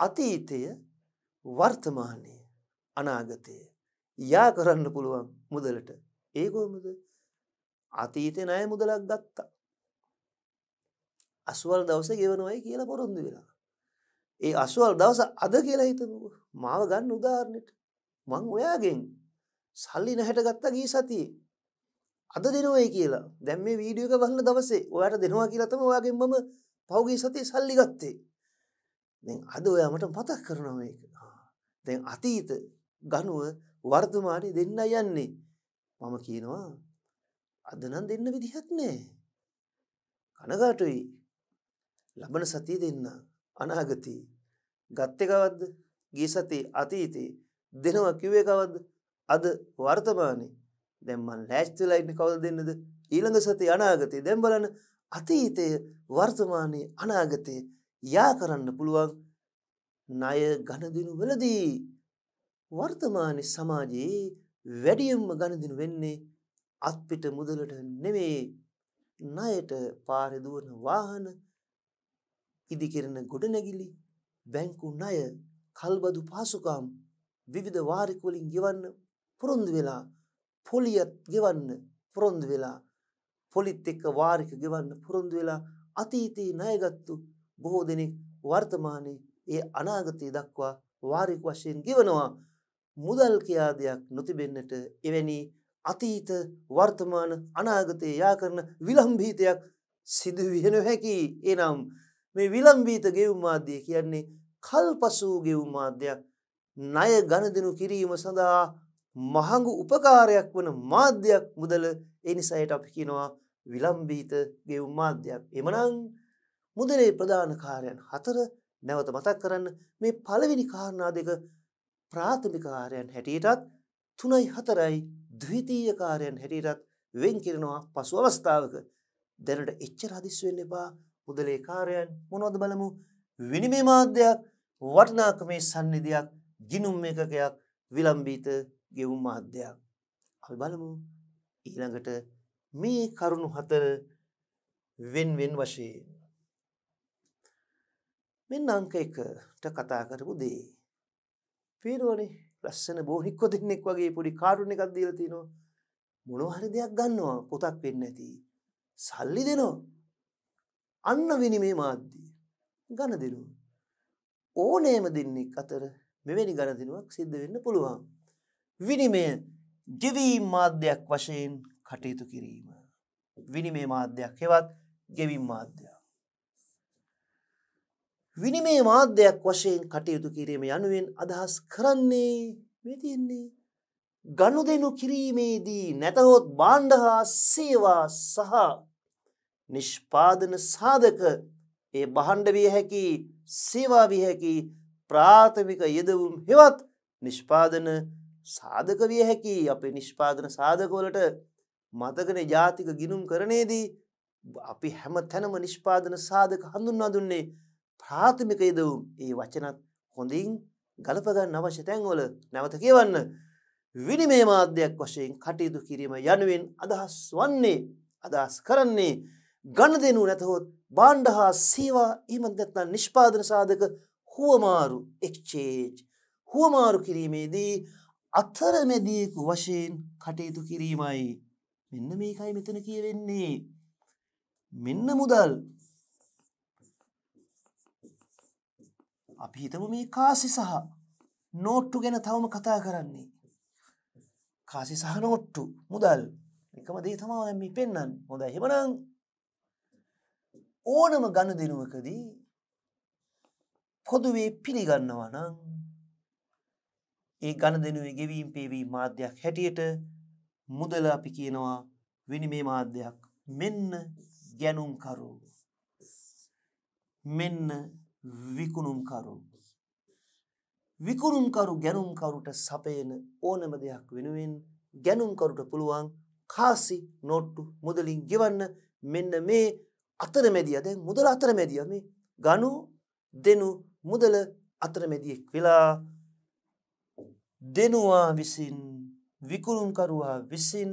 අතීතය වර්තමානය අනාගතය යා කරන්න පුළුවන් මුදලට ඒ කොහොමද අතීතය නෑ මුදලක් ගත්තා අස්වල් දවස ගෙවනවයි කියලා පොරොන්දු වෙලා ඒ අස්වල් දවස අද කියලා හිතමුක මාව ගන්න උදාරණයට මං ඔයාගෙන් සල්ලි නැහැට ගත්තා ගී සතියේ අද දෙනවයි කියලා දැම් මේ වීඩියක වහන්න දවසේ ඔයාට දෙනවා කියලතම ඔයාගෙන් මම පෞගී සතිය සල්ලි ගත්තේ අද ඔයාමට මතක් කරනවා එක දැන් අතීත ගනුව වර්තමානය දෙන්න යන්නේ මම කියනවා අද නම් දෙන්න විදිහක් නැහැ. කනගාටුයි. ලබන සතිය දෙන්න අනාගතේ ගත්තේ කවද්ද? ගිය සතියේ අතීතේ දෙනවා කිව්වේ කවද්ද? අද වර්තමානයේ දැන් මම ලෑස්තිලා ඉන්නේ කවද දෙන්නද? ඊළඟ සතිය අනාගතේ දැන් බලන්න අතීතය වර්තමානයේ අනාගතය යා කරන්න පුළුවන් ණය ඝන දිනවලදී වර්තමාන සමාජයේ වැඩියෙන්ම ගණදින වෙන්නේ අත්පිට මුදලට නෙමෙයි ණයට පාරේ දුවන වාහන ඉදිකරන ගොඩනැගිලි බැංකු ණය කල්බදු පාසුකම් විවිධ වාරික වලින් ගෙවන්න පොරොන්දු වෙලා පොලියත් ගෙවන්න පොරොන්දු වෙලා පොලිත් එක්ක වාරික ගෙවන්න පොරොන්දු වෙලා අතීතයේ ණයගත්තු බොහෝ දෙනෙක් වර්තමානයේ ඒ අනාගතය දක්වා වාරික වශයෙන් ගෙවනවා මුදල් කියා දෙයක් නොතිබෙන්නට එවැනි අතීත වර්තමාන අනාගතය යා කරන විලම්භීතයක් සිදුවිය නොහැකි එනම් මේ විලම්භීත ගෙව්මාධ්‍යය කියන්නේ කල්පසූ ගෙව්මාධ්‍යයක් ණය ගණදනු කිරීම සඳහා මහඟු උපකාරයක් වන මාධ්‍යයක් මුදල එනිසායට අපි කියනවා විලම්භීත ගෙව්මාධ්‍යයක් එමනං මුදලේ ප්‍රධාන කාරයන් හතර නැවත මතක් කරන්න මේ පළවෙනි කාරණා දෙක ප්‍රාථමික කාර්යයන් හැටියටත් තුනයි හතරයි ද්විතීය කාර්යයන් හැටියටත් වෙන් කරනවා පසු අවස්ථාවක දැනට එච්චර හදිස්සි වෙන්න එපා මුදලේ කාර්යයන් මොනවද බලමු විනිමය මාධ්‍යයක් වටිනාකමේ සන්නිධියක් ගිනුම් එකකයක් විලම්බීත ගෙවුම් මාධ්‍යයක් අපි බලමු ඊළඟට මේ කරුණු හතර වෙන්වෙන් වශයෙන් මෙන්න අංක එකට කතා කරපු දේ පේනවනේ ලස්සන බෝනික්කො දෙන්නෙක් වගේ පොඩි කාටුන් එකක් දීලා තිනවා මොනවා හරි දෙයක් ගන්නවා පොතක් වෙන්නේ නැති සල්ලි දෙනවා අන්න විනිමේ මාධ්‍ය ඝන දිනුව ඕනෑම දෙන්නෙක් අතර මෙවැනි ඝන දිනුවක් සිද්ධ වෙන්න පුළුවන් විනිමය ගෙවීම් මාධ්‍යයක් වශයෙන් කටයුතු කිරීම විනිමේ මාධ්‍යයක් හෙවත් ගෙවීම් මාධ්‍යයක් විනිමය මාධ්‍යයක් වශයෙන් කටයුතු කිරීම යනුවෙන් අදහස් කරන්නේ මේ තියෙන්නේ ගනුදෙනු කිරීමේදී නැතහොත් බාණ්ඩ හා සේවා සහ නිෂ්පාදන සාධක ඒ බහණ්ඩ විය හැකි සේවා විය හැකි ප්‍රාථමික යෙදවුම් හෙවත් නිෂ්පාදන සාධක විය හැකි අපේ නිෂ්පාදන සාධකවලට මතකන ජාතික ගිනුම් කරනේදී අපි හැම තැනම නිෂ්පාදන සාධක හඳුන්වා දුන්නේ ප්‍රාථමික යෙදවුම් ඒ වචනත් හොඳින් ගලපගන්න අවශ්‍ය තැන්වල නැවත කියවන්න විනිමේ මාධ්‍යයක් වශයෙන් කටයුතු කිරීම යනුවෙන් අදහස් වන්නේ අදහස් කරන්නේ ගණ දෙනු නැතහොත් බාණ්ඩ හා සීවා ඊමත්දත්න නිෂ්පාදන සාධක හුවමාරු එක්චේජ් හුවමාරු කිරීමේදී අතරමැදියකු වශයෙන් කටයුතු කිරීමයි මෙන්න මේකයි මෙතන කියවෙන්නේ මෙන්න මුදල් අපි හිතමු මේ කාසි සහ නෝට්ටු ගැන තවම කතා කරන්නේ. කාසි සහ නෝට්ටු මුදල් එකම දේ තමා දැම පෙන්න්න හොඳ හෙමනං ඕනම ගණ දෙනුවකදී පොදුවේ පිළිගන්නවනං ඒ ගණ දෙනුවේ ගෙවීම් පේවී මාධ්‍යයක් හැටියට මුදල අපි කියනවා විනිමේ මාධ්‍යයක් මෙන්න ගැනුම්කරු මෙන්න විකුණුම්කරු විකුණුම්කරු ගැනුම්කරුට සපයන ඕනම දෙයක් වෙනුවෙන් ගැනුම්කරුට පුළුවන් කාසි නොට්ටු මුදලින් ගෙවන්න මෙන්න මේ අතරමැදිය දැන් මුදල අතරමැදිය මේ ගනු දෙනු මුදල අතරමැදියෙක් වෙලා දෙනවා විසින් විකුණුම්කරුවා විසින්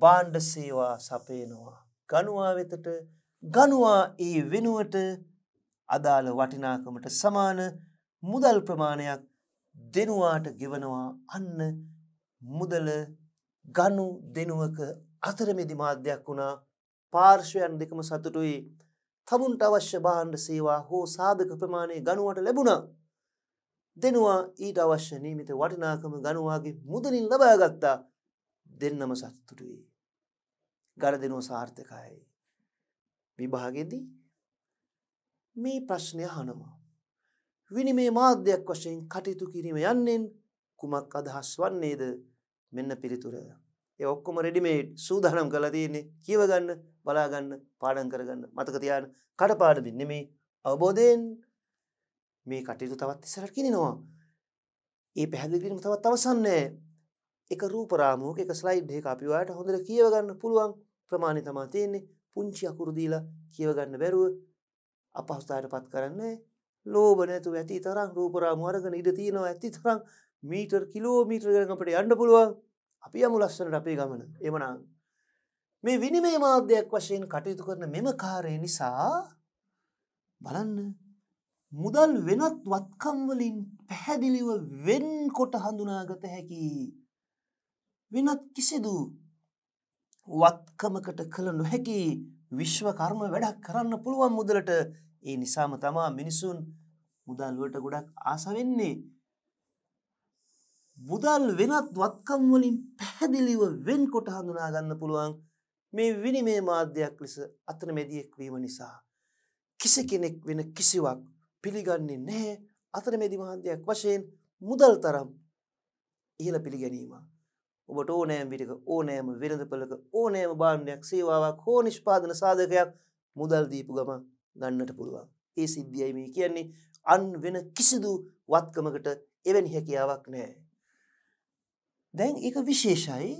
බාණ්ඩ සේවා සපයනවා ගනුවා වෙතට ගනුවා ඒ වෙනුවට අදාළ වටිනාකමට සමාන මුදල් ප්‍රමාණයක් දෙනුවාට ගෙවනවා අන්න මුදල ගනු දෙනුවක අතරමෙදි මාධ්‍යයක් වුණා පාර්ශ්වයන් දෙකම සතුටුයි තමුන්ට අවශ්‍ය බාණ්ඩ සේවා හෝ සාධක ප්‍රමාණය ගනුවට ලැබුණා දෙනවා ඊට අවශ්‍ය නීමිත වටිනාකම ගනුවාගේ මුදලින් ලබාගත්තා දෙන්නම සතුටුයි. ගර දෙනෝ සාර්ථකයි. විභාගෙදී මේ ප්‍රශ්නය හනවා. විනිමේ මාධ්‍යයක් වශයෙන් කටයුතු කිරීම යන්නෙන් කුමක් අදහස් වන්නේද මෙන්න පිළිතුර. ඒ ඔක්කොම රෙඩිමේට් සූදානම් කළා තියෙන්නේ කියවගන්න බලාගන්න පාඩම් කරගන්න මතක තියාගන්න කඩපාඩමින් නෙමේ අවබෝධයෙන් මේ කටයුතු තවත් ඉස්සරහට කිනිනවා. ඒ පැහැදිලි කිරීම තවත් අවසන් නැහැ. එක රූප රාමුවක එක ස්ලයිඩ් එකක අපි ඔයාලට හොඳට කියවගන්න පුළුවන් ප්‍රමාණය තමයි තියෙන්නේ. පුංචි අකුරු දීලා කියවගන්න බැරුව අපහසුතාවයටපත් කරන්නේ ලෝභ නැතුව ඇති තරම් රූප රාමු අරගෙන ඉඳ තියෙනවා ඇති තරම් මීටර් කිලෝමීටර් ගණන් අපිට යන්න පුළුවන් අපි යමු ලස්සනට අපේ ගමන එමනම් මේ විනිමය මාධ්‍යයක් වශයෙන් කටයුතු කරන මෙම කාර්ය නිසා බලන්න මුදල් වෙනත් වත්කම් වලින් පැහැදිලිව වෙන්කොට හඳුනාගත හැකි වෙනත් කිසිදු වත්කමකට කළ නොහැකි විශ්ව කර්ම වැඩක් කරන්න පුළුවන් මුදලට ඒ නිසාම තමා මිනිසුන් මුදල් වලට ගොඩක් ආස වෙන්නේ. මුදල් වෙනත් වත්කම් වලින් පැහැදිලිව වෙන්කොට හඳුනා ගන්න පුළුවන් මේ විනිමය මාධ්‍යයක් ලෙස අතරමැදියෙක් වීම නිසා කිසි කෙනෙක් වෙන කිසිවක් පිළිගන්නේ නැහැ අතරමැදි මාධ්‍යයක් වශයෙන් මුදල් තරම් ඉහළ පිළිගැනීම. ඔබට ඕනෑම් විටක ඕනෑම වෙළඳපළක ඕනෑම භාණ්ඩයක් සේවාවක් හෝ නිෂ්පාදන සාධකයක් මුදල් දීපු ගම ගන්නට පුළුවන්. ඒ සිද්ධියයි මේ කියන්නේ අන් වෙන කිසිදු වත්කමකට එවැනි හැකියාවක් නැහැ. දැන් ඒක විශේෂයි.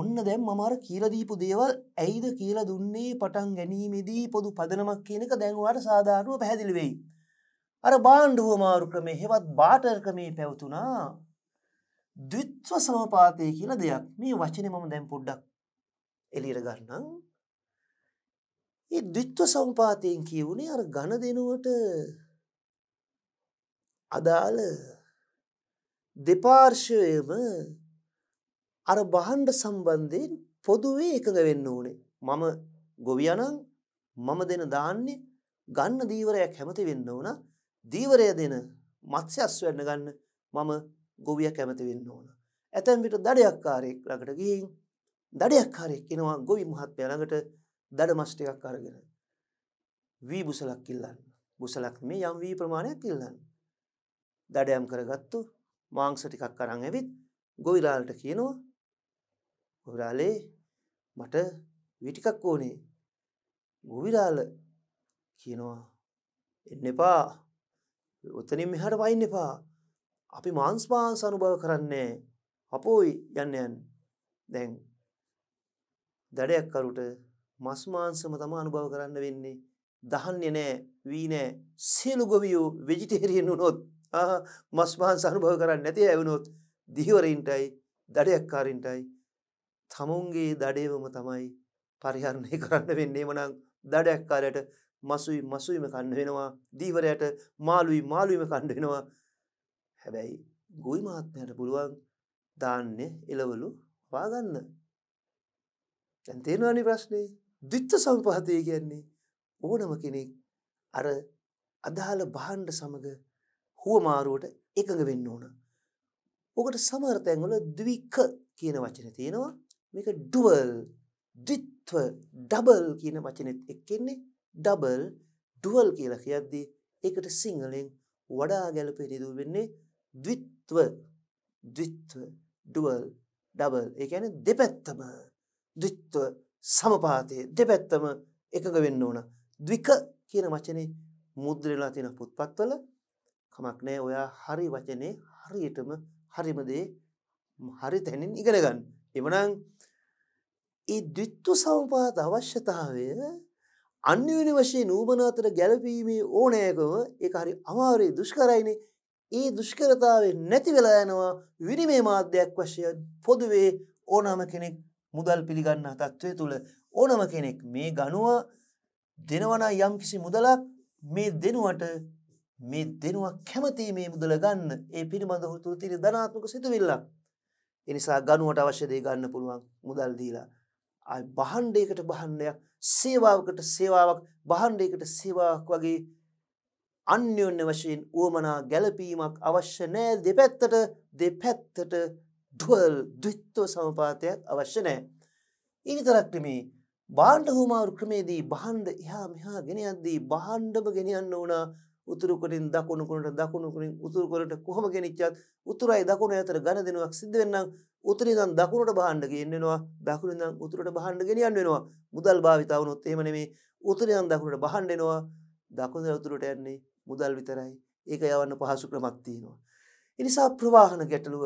ඔන්න දැන් මම අර කියලා දීපු දේවල් ඇයිද කියලා දුන්නේ පටන් ගැනීමේදී පොදු පදනමක් කියන එක දැන් ඔයාලට සාධාරණව පැහැදිලි වෙයි. අර බාණ්ඩ හුවමාරු ක්‍රමේ හෙවත් බාටර් ක්‍රමේ පැවතුනා ද්විත්ව සමපාතය කියලා දෙයක්. මේ වචනේ මම දැන් පොඩ්ඩක් එළියට ගන්නම්. ඒ ද්විත්ව සමපාතයෙන් කියවුණේ අර ඝන දෙනුවට අදාළ දෙපාර්ශවයම අර බහන්ඩ සම්බන්ධයෙන් පොදුවේ එකඟ වෙන්න ඕනේ. මම ගොවියනං මම දෙන දාන්නේ ගන්න දීවරයක් හැමති වෙන්න ඕන දීවරය දෙන මත්ස්‍යස් වෙන්න ගන්න මම ගොවිය කැමති වෙන්න ඕන. ඇතැන් විට දඩයක්කාරයෙක් ළඟට ගිහින් දඩයක්කාරයෙක් එෙනවා ගොවි මහත්මය ළඟට දඩ මස් ටිකක් අරගෙන වී බුසලක් ඉල්ලන්න. බුසලක් මේ යම් වී ප්‍රමාණයක් ඉල්ලන්න. දඩයම් කරගත්තු මාංශ ටිකක් අරන් ඇවිත් ගොවිලාලට කියනවා ගොවිලාලේ මට විටිකක් ඕනේ. ගොවිලාල කියනවා එන්න එපා ඔතනින් මෙහට වයින්න එපා අපි මාංස් මාංස අනුභව කරන්නේ අපෝයි යන්න යන් දැන් දඩයක් කරුට මස් මාංශම තමයි අනුභව කරන්න වෙන්නේ. දහන්නේ නැහැ, වී නැහැ. සියලු ගොවියෝ ভেජිටේරියන් වුණොත්, ආ මස් මාංශ අනුභව කරන්නේ නැති අය වුණොත්, දිහවරින්ටයි, දඩයක්කාරින්ටයි තමුන්ගේ දඩේවම තමයි පරිහරණය කරන්න වෙන්නේ. එමනම් දඩයක්කාරයට මසුයි මසුයිම කන්න වෙනවා. දීවරයට මාළුයි මාළුයිම කන්න වෙනවා. හැබැයි ගොවි මහත්මයාට පුළුවන් දාන්නේ එළවලු වාගන්න. දැන් තේරෙනවනේ ප්‍රශ්නේ. ද්විත්ව සමපහතය කියන්නේ ඕනම කෙනෙක් අර අදාළ භාණ්ඩ සමග හුවමාරුවට එකඟ වෙන්න ඕන. ඔකට සමහර තැන්වල ද්වික කියන වචනේ තියෙනවා. මේක ඩුවල්, ද්විත්ව, ඩබල් කියන වචනේත් එක්කෙන්නේ ඩබල්, ඩුවල් කියලා කියද්දී ඒකට සිංහලෙන් වඩා ගැළපෙන දු වෙන්නේ ද්විත්ව, ද්විත්ව, ඩුවල්, ඩබල්. ඒ කියන්නේ දෙපැත්තම ද්විත්ව සමපාතයේ දෙපැත්තම එකඟ වෙන්න ඕන. ද්වික කියන වචනේ මුද්‍රලා තියෙන පුත්පත්වල කමක් නෑ ඔයා හරි වචනේ හරියටම හරිම දේ හරි තැනින් ඉගෙන ගන්න. එවනම් ඒ ද්විත්ව සමපාත අවශ්‍යතාවය අන්‍යවෙන වශයෙන් නූමන අතර ගැළපීමේ ඕනෑකම ඒක හරි අමාරුයි දුෂ්කරයිනේ. ඒ දුෂ්කරතාවේ නැති වෙලා යනවා විනිමේ මාධ්‍යයක් වශයෙන් පොදුවේ ඕනෑම කෙනෙක් මුදල් පිළිගන්න තත්ත්වය තුළ ඕනම කෙනෙක් මේ ගනුව දෙනවනා යම් කිසි මුදලක් මේ දෙනුවට මේ දෙනුවක් කැමති මේ මුදල ගන්න ඒ පිළිබඳ හුතුරු තිරි ධනාත්මක සිතුවිල්ලක්. එනිසා ගනුවට අවශ්‍ය දේ ගන්න පුළුවන් මුදල් දීලා ආයි බහන්ඩයකට බහන්ඩයක් සේවාවකට සේවාවක් බහන්ඩයකට සේවාවක් වගේ අන්‍යොන්‍ය වශයෙන් වුවමනා ගැලපීමක් අවශ්‍ය නෑ දෙපැත්තට දෙපැත්තට ඩුවල් ද්විත්ව සමපාතයක් අවශ්‍ය නෑ. ඉනිතරක් නෙමේ බාණ්ඩ හෝමාවරු ක්‍රමේදී බහන්ඩ එහා මෙහා ගෙන අද්දී බහන්්ඩම ගෙනියන්න ඕනා උතුරුකොරින් දකුණුකුණට දකුණුකුරින් උතුරුකොරට කොහොම ගෙනනිච්චත් උතුරයි දකුණ ඇතර ගණ දෙනුවක් සිද්ධ වෙන්නම් උතුරිදන් දකුණට බහන්ඩ ගෙන්න්නවා දකුණින්දම් උතුරට බහන්ඩ ගෙනියන් වෙනවා මුදල් භාවිතාවනොත් එමනෙමේ උතුරයන් දකුණට බහන්ඩෙනවා දකුණ උතුරට යන්නේ මුදල් විතරයි ඒක යවන්න පහසු ක්‍රමත්තියෙනවා. එනිසා ප්‍රවාහන ගැටලුව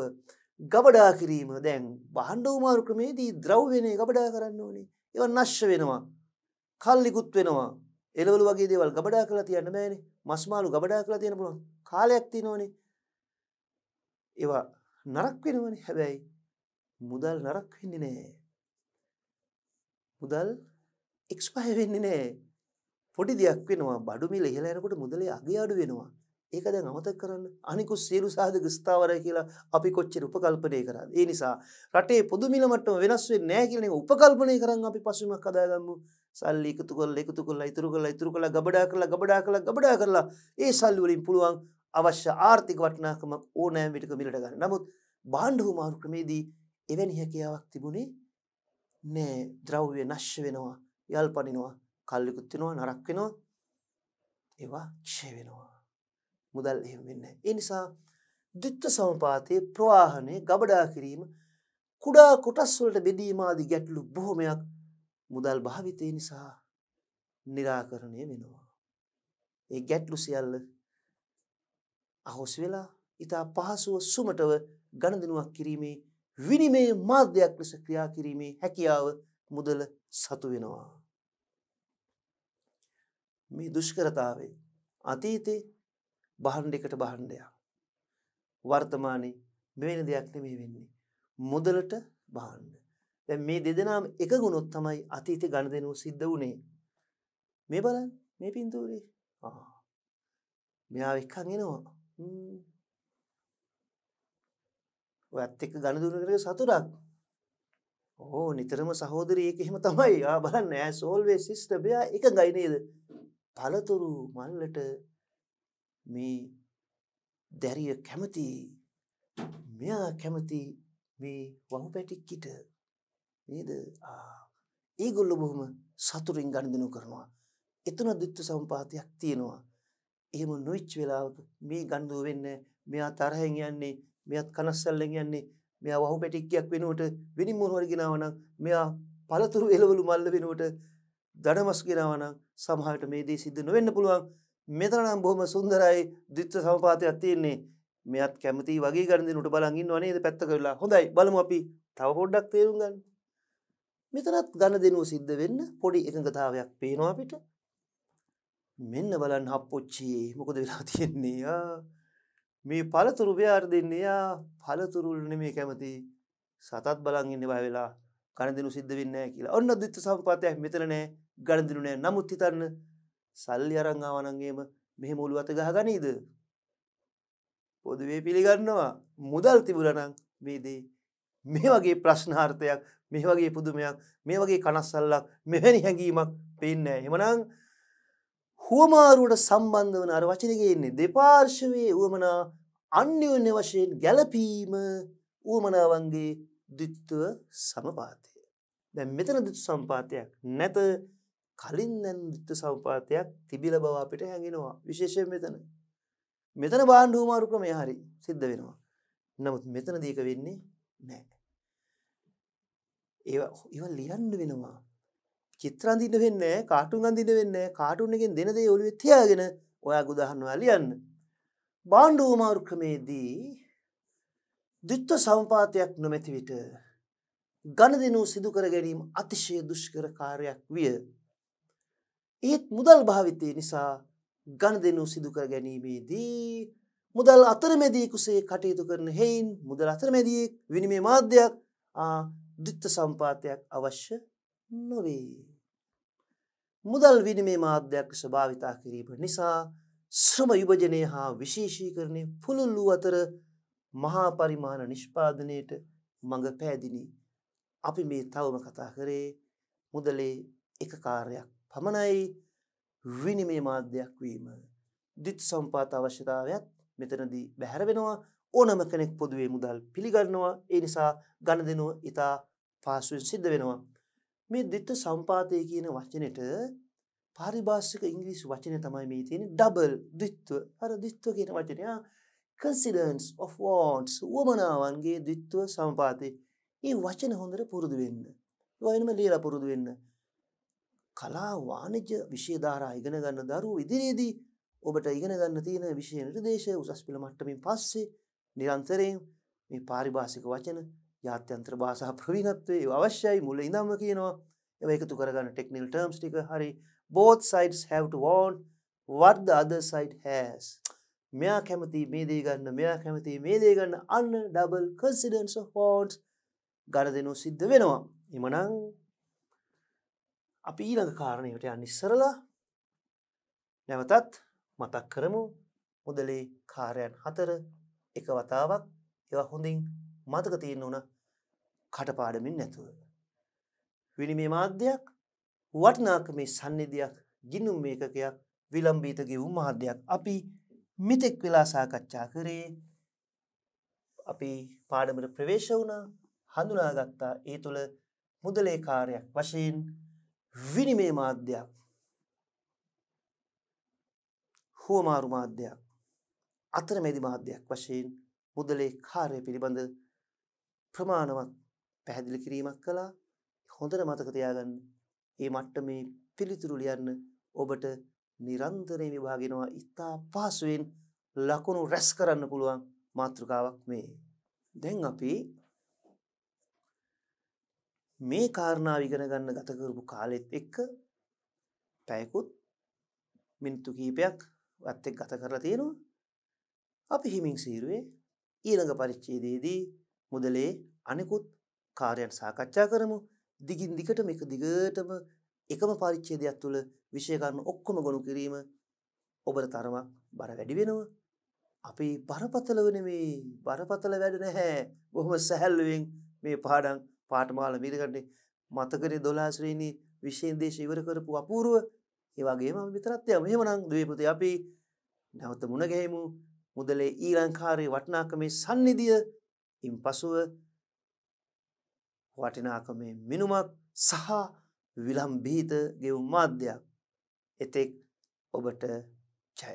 ගබඩා කිරීම දැන් බහන්්ඩ උමාරු ක්‍රමේදී ද්‍රව්වෙනය ගබඩා කරන්න ඕනේ ඒව නශ්‍ය වෙනවා කල්ලිකුත් වෙනවා එළවලු වගේ දේවල් ගබඩා කලා තියන්න බෑන මස්මාලු ගබඩා කලා තියෙන පුළුවන් කාලයක් තිනෝනේ ඒවා නරක් වෙනවන හැබැයි මුදල් නරක් වෙන්නේ නෑ මුදල් එක්ස්පය වෙන්නේ නෑ පොඩි දෙයක් වෙනවා බඩුමිල ඉහලනකොට මුදලේ අගේ අඩු වෙනවා ඒක දැන් අමතක කරන්න. අනිකුත් සියලු සාධක ස්ථාවරයි කියලා අපි කොච්චර උපකල්පනය කරාද. ඒ නිසා රටේ පොදු මිල මට්ටම වෙනස් වෙන්නේ නැහැ කියලා උපකල්පනය කරන් අපි පසුබිමක් හදාගමු. සල්ලි එකතු කරලා එකතු කරලා ඉතුරු කරලා ඉතුරු කරලා ගබඩා කරලා ගබඩා කරලා ගබඩා කරලා ඒ සල්ලි වලින් පුළුවන් අවශ්‍ය ආර්ථික වටිනාකමක් ඕනෑම විටක මිලට ගන්න. නමුත් භාණ්ඩ හුමාරු ක්‍රමේදී එවැනි හැකියාවක් තිබුණේ නෑ. ද්‍රව්‍ය නැෂ්‍ය වෙනවා, යල්පනිනවා, කල්ලිකුත් වෙනවා, නරක් වෙනවා. ඒවා ක්ෂය වෙනවා. මුදල් එහෙම වෙන්න. ඒ නිසා ද්විත්ව සමපාතයේ ප්‍රවාහනය ගබඩා කිරීම කුඩා කොටස් වලට බෙදීම ආදී ගැටලු බොහොමයක් මුදල් භාවිතය නිසා निराකරණය වෙනවා. ඒ ගැටලු සියල්ල අහොස් වෙලා ඉතා පහසුව සුමටව ගණදනුවක් කිරීමේ විනිමේ මාධ්‍යයක් ලෙස ක්‍රියා කිරීමේ හැකියාව මුදල සතු වෙනවා. මේ දුෂ්කරතාවේ අතීතේ බහන්ඩෙකට බහන්ඩයක්. වර්තමානයේ මෙවැනි දෙයක් නෙමේ වෙන්නේ. මුදලට බහන්ඩ. දැන් මේ දෙදෙනාම එකගුණොත් තමයි අතීත ගණදෙනුව සිද්ධ වුණේ. මේ බලන්න මේ පින්තූරේ. ආ. මෙයා එක්කන් එනවා. ඔයත් එක්ක ගණදුනකට සතුටක්. ඕ නිතරම සහෝදරියෙක් එහෙම තමයි. ආ බලන්න ඈස් ඕල්වේස් සිස්ටර් බයා එකගයි නේද? පළතුරු මල්ලට මේ දැරිය කැමති මෙයා කැමති මේ වහුපැටික්කිට නේද ඒගොල්ල බොහොම සතුරින් ගණදනු කරනවා එතුන දුත්තු සම්පාතියක් තියෙනවා එහෙම නොච්ච වෙලාවක මේ ගණ්ඩුව වෙන්න මෙයා තරහෙන් යන්නේ මෙයත් කනස්සල්ලෙන් යන්නේ මෙයා වහු පැටික්කයක් වෙනුවට වෙනි මුහුණුවරගෙනවනම් මෙයා පළතුරු එළවලු මල්ල වෙනුවට දඩමස් ගෙනවනම් සමහරට මේ දේ සිද්ධ නොවෙන්න පුළුවන් මෙතනම් බොහොම සුන්දරයි ද්විත්ව සමපාතයක් තියෙන්නේ මෙයත් කැමති වගේ ගණදින උට බලන් ඉන්නවා නේද පැත්ත කරලා හොඳයි බලමු අපි තව පොඩ්ඩක් තේරුම් ගන්න මෙතනත් ගණ දෙනුව සිද්ධ වෙන්න පොඩි එකඟතාවයක් පේනවා අපිට මෙන්න බලන්න හප්පොච්චියේ මොකද වෙලා තියෙන්නේ ආ මේ පළතුරු බයාර දෙන්නේ යා පළතුරුල් නෙමේ කැමති සතත් බලන් ඉන්න බය වෙලා ගණදිනු සිද්ධ වෙන්නේ නැහැ කියලා. ඔන්න ද්විත්ව සම්පතය මෙතන නෑ ගණදිනු නෑ. නමුත් හිතන්න සල්ලි අරන් ආවනංගේම මෙහෙම ඔළුව අත ගහගනීද? පොදුවේ පිළිගන්නවා මුදල් තිබුණනම් මේ දේ මේ වගේ ප්‍රශ්නාර්ථයක් මේ වගේ පුදුමයක් මේ වගේ කනස්සල්ලක් මෙවැනි හැඟීමක් පේන්නේ නැහැ. එහෙමනම් හුවමාරුවට සම්බන්ධ වන අර වචනේ කියන්නේ දෙපාර්ශවයේ උවමනා අන්‍යෝන්‍ය වශයෙන් ගැළපීම උවමනාවන්ගේ ද්විත්ව සමපාතය. දැන් මෙතන ද්විත්ව සමපාතයක් නැත කලින් දැන් ෘත්ත සවපාතයක් තිබිල බව අපිට හැඟෙනවා විශේෂයෙන් මෙතන. මෙතන බාණ්ඩ හුමාරු ක්‍රමය හරි සිද්ධ වෙනවා. නමුත් මෙතන දීක වෙන්නේ නැහැ. ඒවා ඒවා ලියන්න වෙනවා. චිත්‍ර අඳින්න වෙන්නේ නැහැ, කාටුන් අඳින්න වෙන්නේ නැහැ. කාටුන් එකෙන් දෙන දේ ඔළුවේ තියාගෙන ඔයා උදාහරණ ඔයා ලියන්න. බාණ්ඩ හුමාරු ක්‍රමේදී ද්විත්ව සමපාතයක් නොමැති විට ඝන දිනු සිදු කර ගැනීම අතිශය දුෂ්කර කාර්යයක් විය. ඒත් මුදල් භාවිතය නිසා ගණදෙනු සිදු කර ගැනීමේදී මුදල් අතරමැදී කුසේ කටයුතු කරන හෙයින් මුදල් අතරමැදියෙක් විනිමේ මාධ්‍යයක් දිත්ත සම්පාතයක් අවශ්‍ය නොවේ. මුදල් විනිමේ මාධ්‍යයක් ස්භාවිතා කිරීම නිසා ශ්‍රම යුභජනය හා විශේෂීකරණය පුළුල්ලු අතර මහා පරිමාණ නිෂ්පාදනයට මඟ පෑදිනි අපි මේ තවම කතා කරේ මුදලේ එක කාර්යක්. පමණයි විනිමය මාධ්‍යයක් වීම දිත් සම්පාත අවශ්‍යතාවයක් මෙතනදී බැහැර වෙනවා ඕනම කෙනෙක් පොදුවේ මුදල් පිළිගන්නවා ඒ නිසා ගණ දෙනුව ඉතා පාසුවෙන් සිද්ධ වෙනවා මේ දිත්ත සම්පාතය කියන වචනයට පරිභාෂක ඉංග්‍රීසි වචනය තමයි මේ තියෙන ඩබල් දිත්ව අර දිත්ව කියන වචනයා කන්සිඩන්ස් of වෝන්ස් වුවමනාවන්ගේ දිත්ව සම්පාතය ඒ වචන හොඳට පුරුදු වෙන්න වයනම ලියලා පුරුදු වෙන්න කලා වාණිජ්‍ය විෂය ධාරා ඉගෙන ගන්න දරුවෝ ඉදිරියේදී ඔබට ඉගෙන ගන්න තියෙන විෂය නිර්දේශය උසස් පෙළ මට්ටමින් පස්සේ නිරන්තරයෙන් මේ පාරිභාෂික වචන යාත්‍යන්ත්‍ර භාෂා ප්‍රවීණත්වයේ අවශ්‍යයි මුල ඉඳන්ම කියනවා ඒව එකතු කරගන්න ටෙක්නිකල් ටර්ම්ස් ටික හරි both sides have to want what the other side has මෙයා කැමති මේ දේ ගන්න මෙයා කැමති මේ දේ ගන්න අන්න double coincidence of wants ගණ දෙනු සිද්ධ වෙනවා එමනම් අපි ඊළඟ කාරණයට යන්න ඉස්සරලා නැවතත් මතක් කරමු මුදලේ කාරයන් හතර එක වතාවක් ඒවා හොඳින් මතක තියෙන ඕන කටපාඩමින් නැතුව. විනිමේ මාධ්‍යයක් වටනාකමේ සන්නිධයක් ගිනුම් මේකකයක් විලම්බීත ගෙවුම් මාධ්‍යයක් අපි මිතෙක් වෙලා සාකච්ඡා කරේ අපි පාඩමට ප්‍රවේශ වුණ හඳුනාගත්තා ඒ තුළ මුදලේකාරයක් වශයෙන් විනිමේ මාධ්‍යයක් හුවමාරු මාධ්‍යයක් අතරමැදි මාධ්‍යයක් වශයෙන් මුදලේ කාර්ය පිළිබඳ ප්‍රමාණවත් පැහැදිලි කිරීමක් කළා හොඳට මතක තියාගන්න මේ මට්ටමේ පිළිතුරු ලියන්න ඔබට නිරන්තරයෙන් විභාගෙනවා ඉතා පහසුවෙන් ලකුණු රැස් කරන්න පුළුවන් මාතෘකාවක් මේ දැන් අපි මේ කාරණාව ඉගෙන ගන්න ගත කරපු කාලෙත් එක්ක පැයකුත් මිනිත්තු කීපයක් වත් එක් ගත කරලා තියෙනවා. අපි හිමින් සීරුවේ ඊළඟ පරිච්ඡේදයේදී මුදලේ අනෙකුත් කාර්යයන් සාකච්ඡා කරමු. දිගින් දිගට මේක දිගටම එකම පරිච්ඡේදයක් තුළ විෂය කරුණු ඔක්කොම ගොනු කිරීම ඔබට තරමක් බර වැඩි වෙනවා. අපි බරපතලව නෙමේ බරපතල වැඩ නැහැ. බොහොම සැහැල්ලුවෙන් මේ පාඩම් පාඨමාලා වීරකරණේ මතකනේ 12 ශ්‍රේණි විෂය දේශ ඉවර කරපු අපූර්ව ඒ වගේම අපි මෙතනත් යමු. එහෙමනම් ද්වේපති අපි නැවත මුණ ගැහිමු. මුදලේ ඊළං කාර්යයේ වටිනාකමේ sannidhiය ඉන්පසුව වටිනාකමේ මිනුමක් සහ විලම්භීත ගෙවුම් මාධ්‍යයක්. එතෙක් ඔබට ජය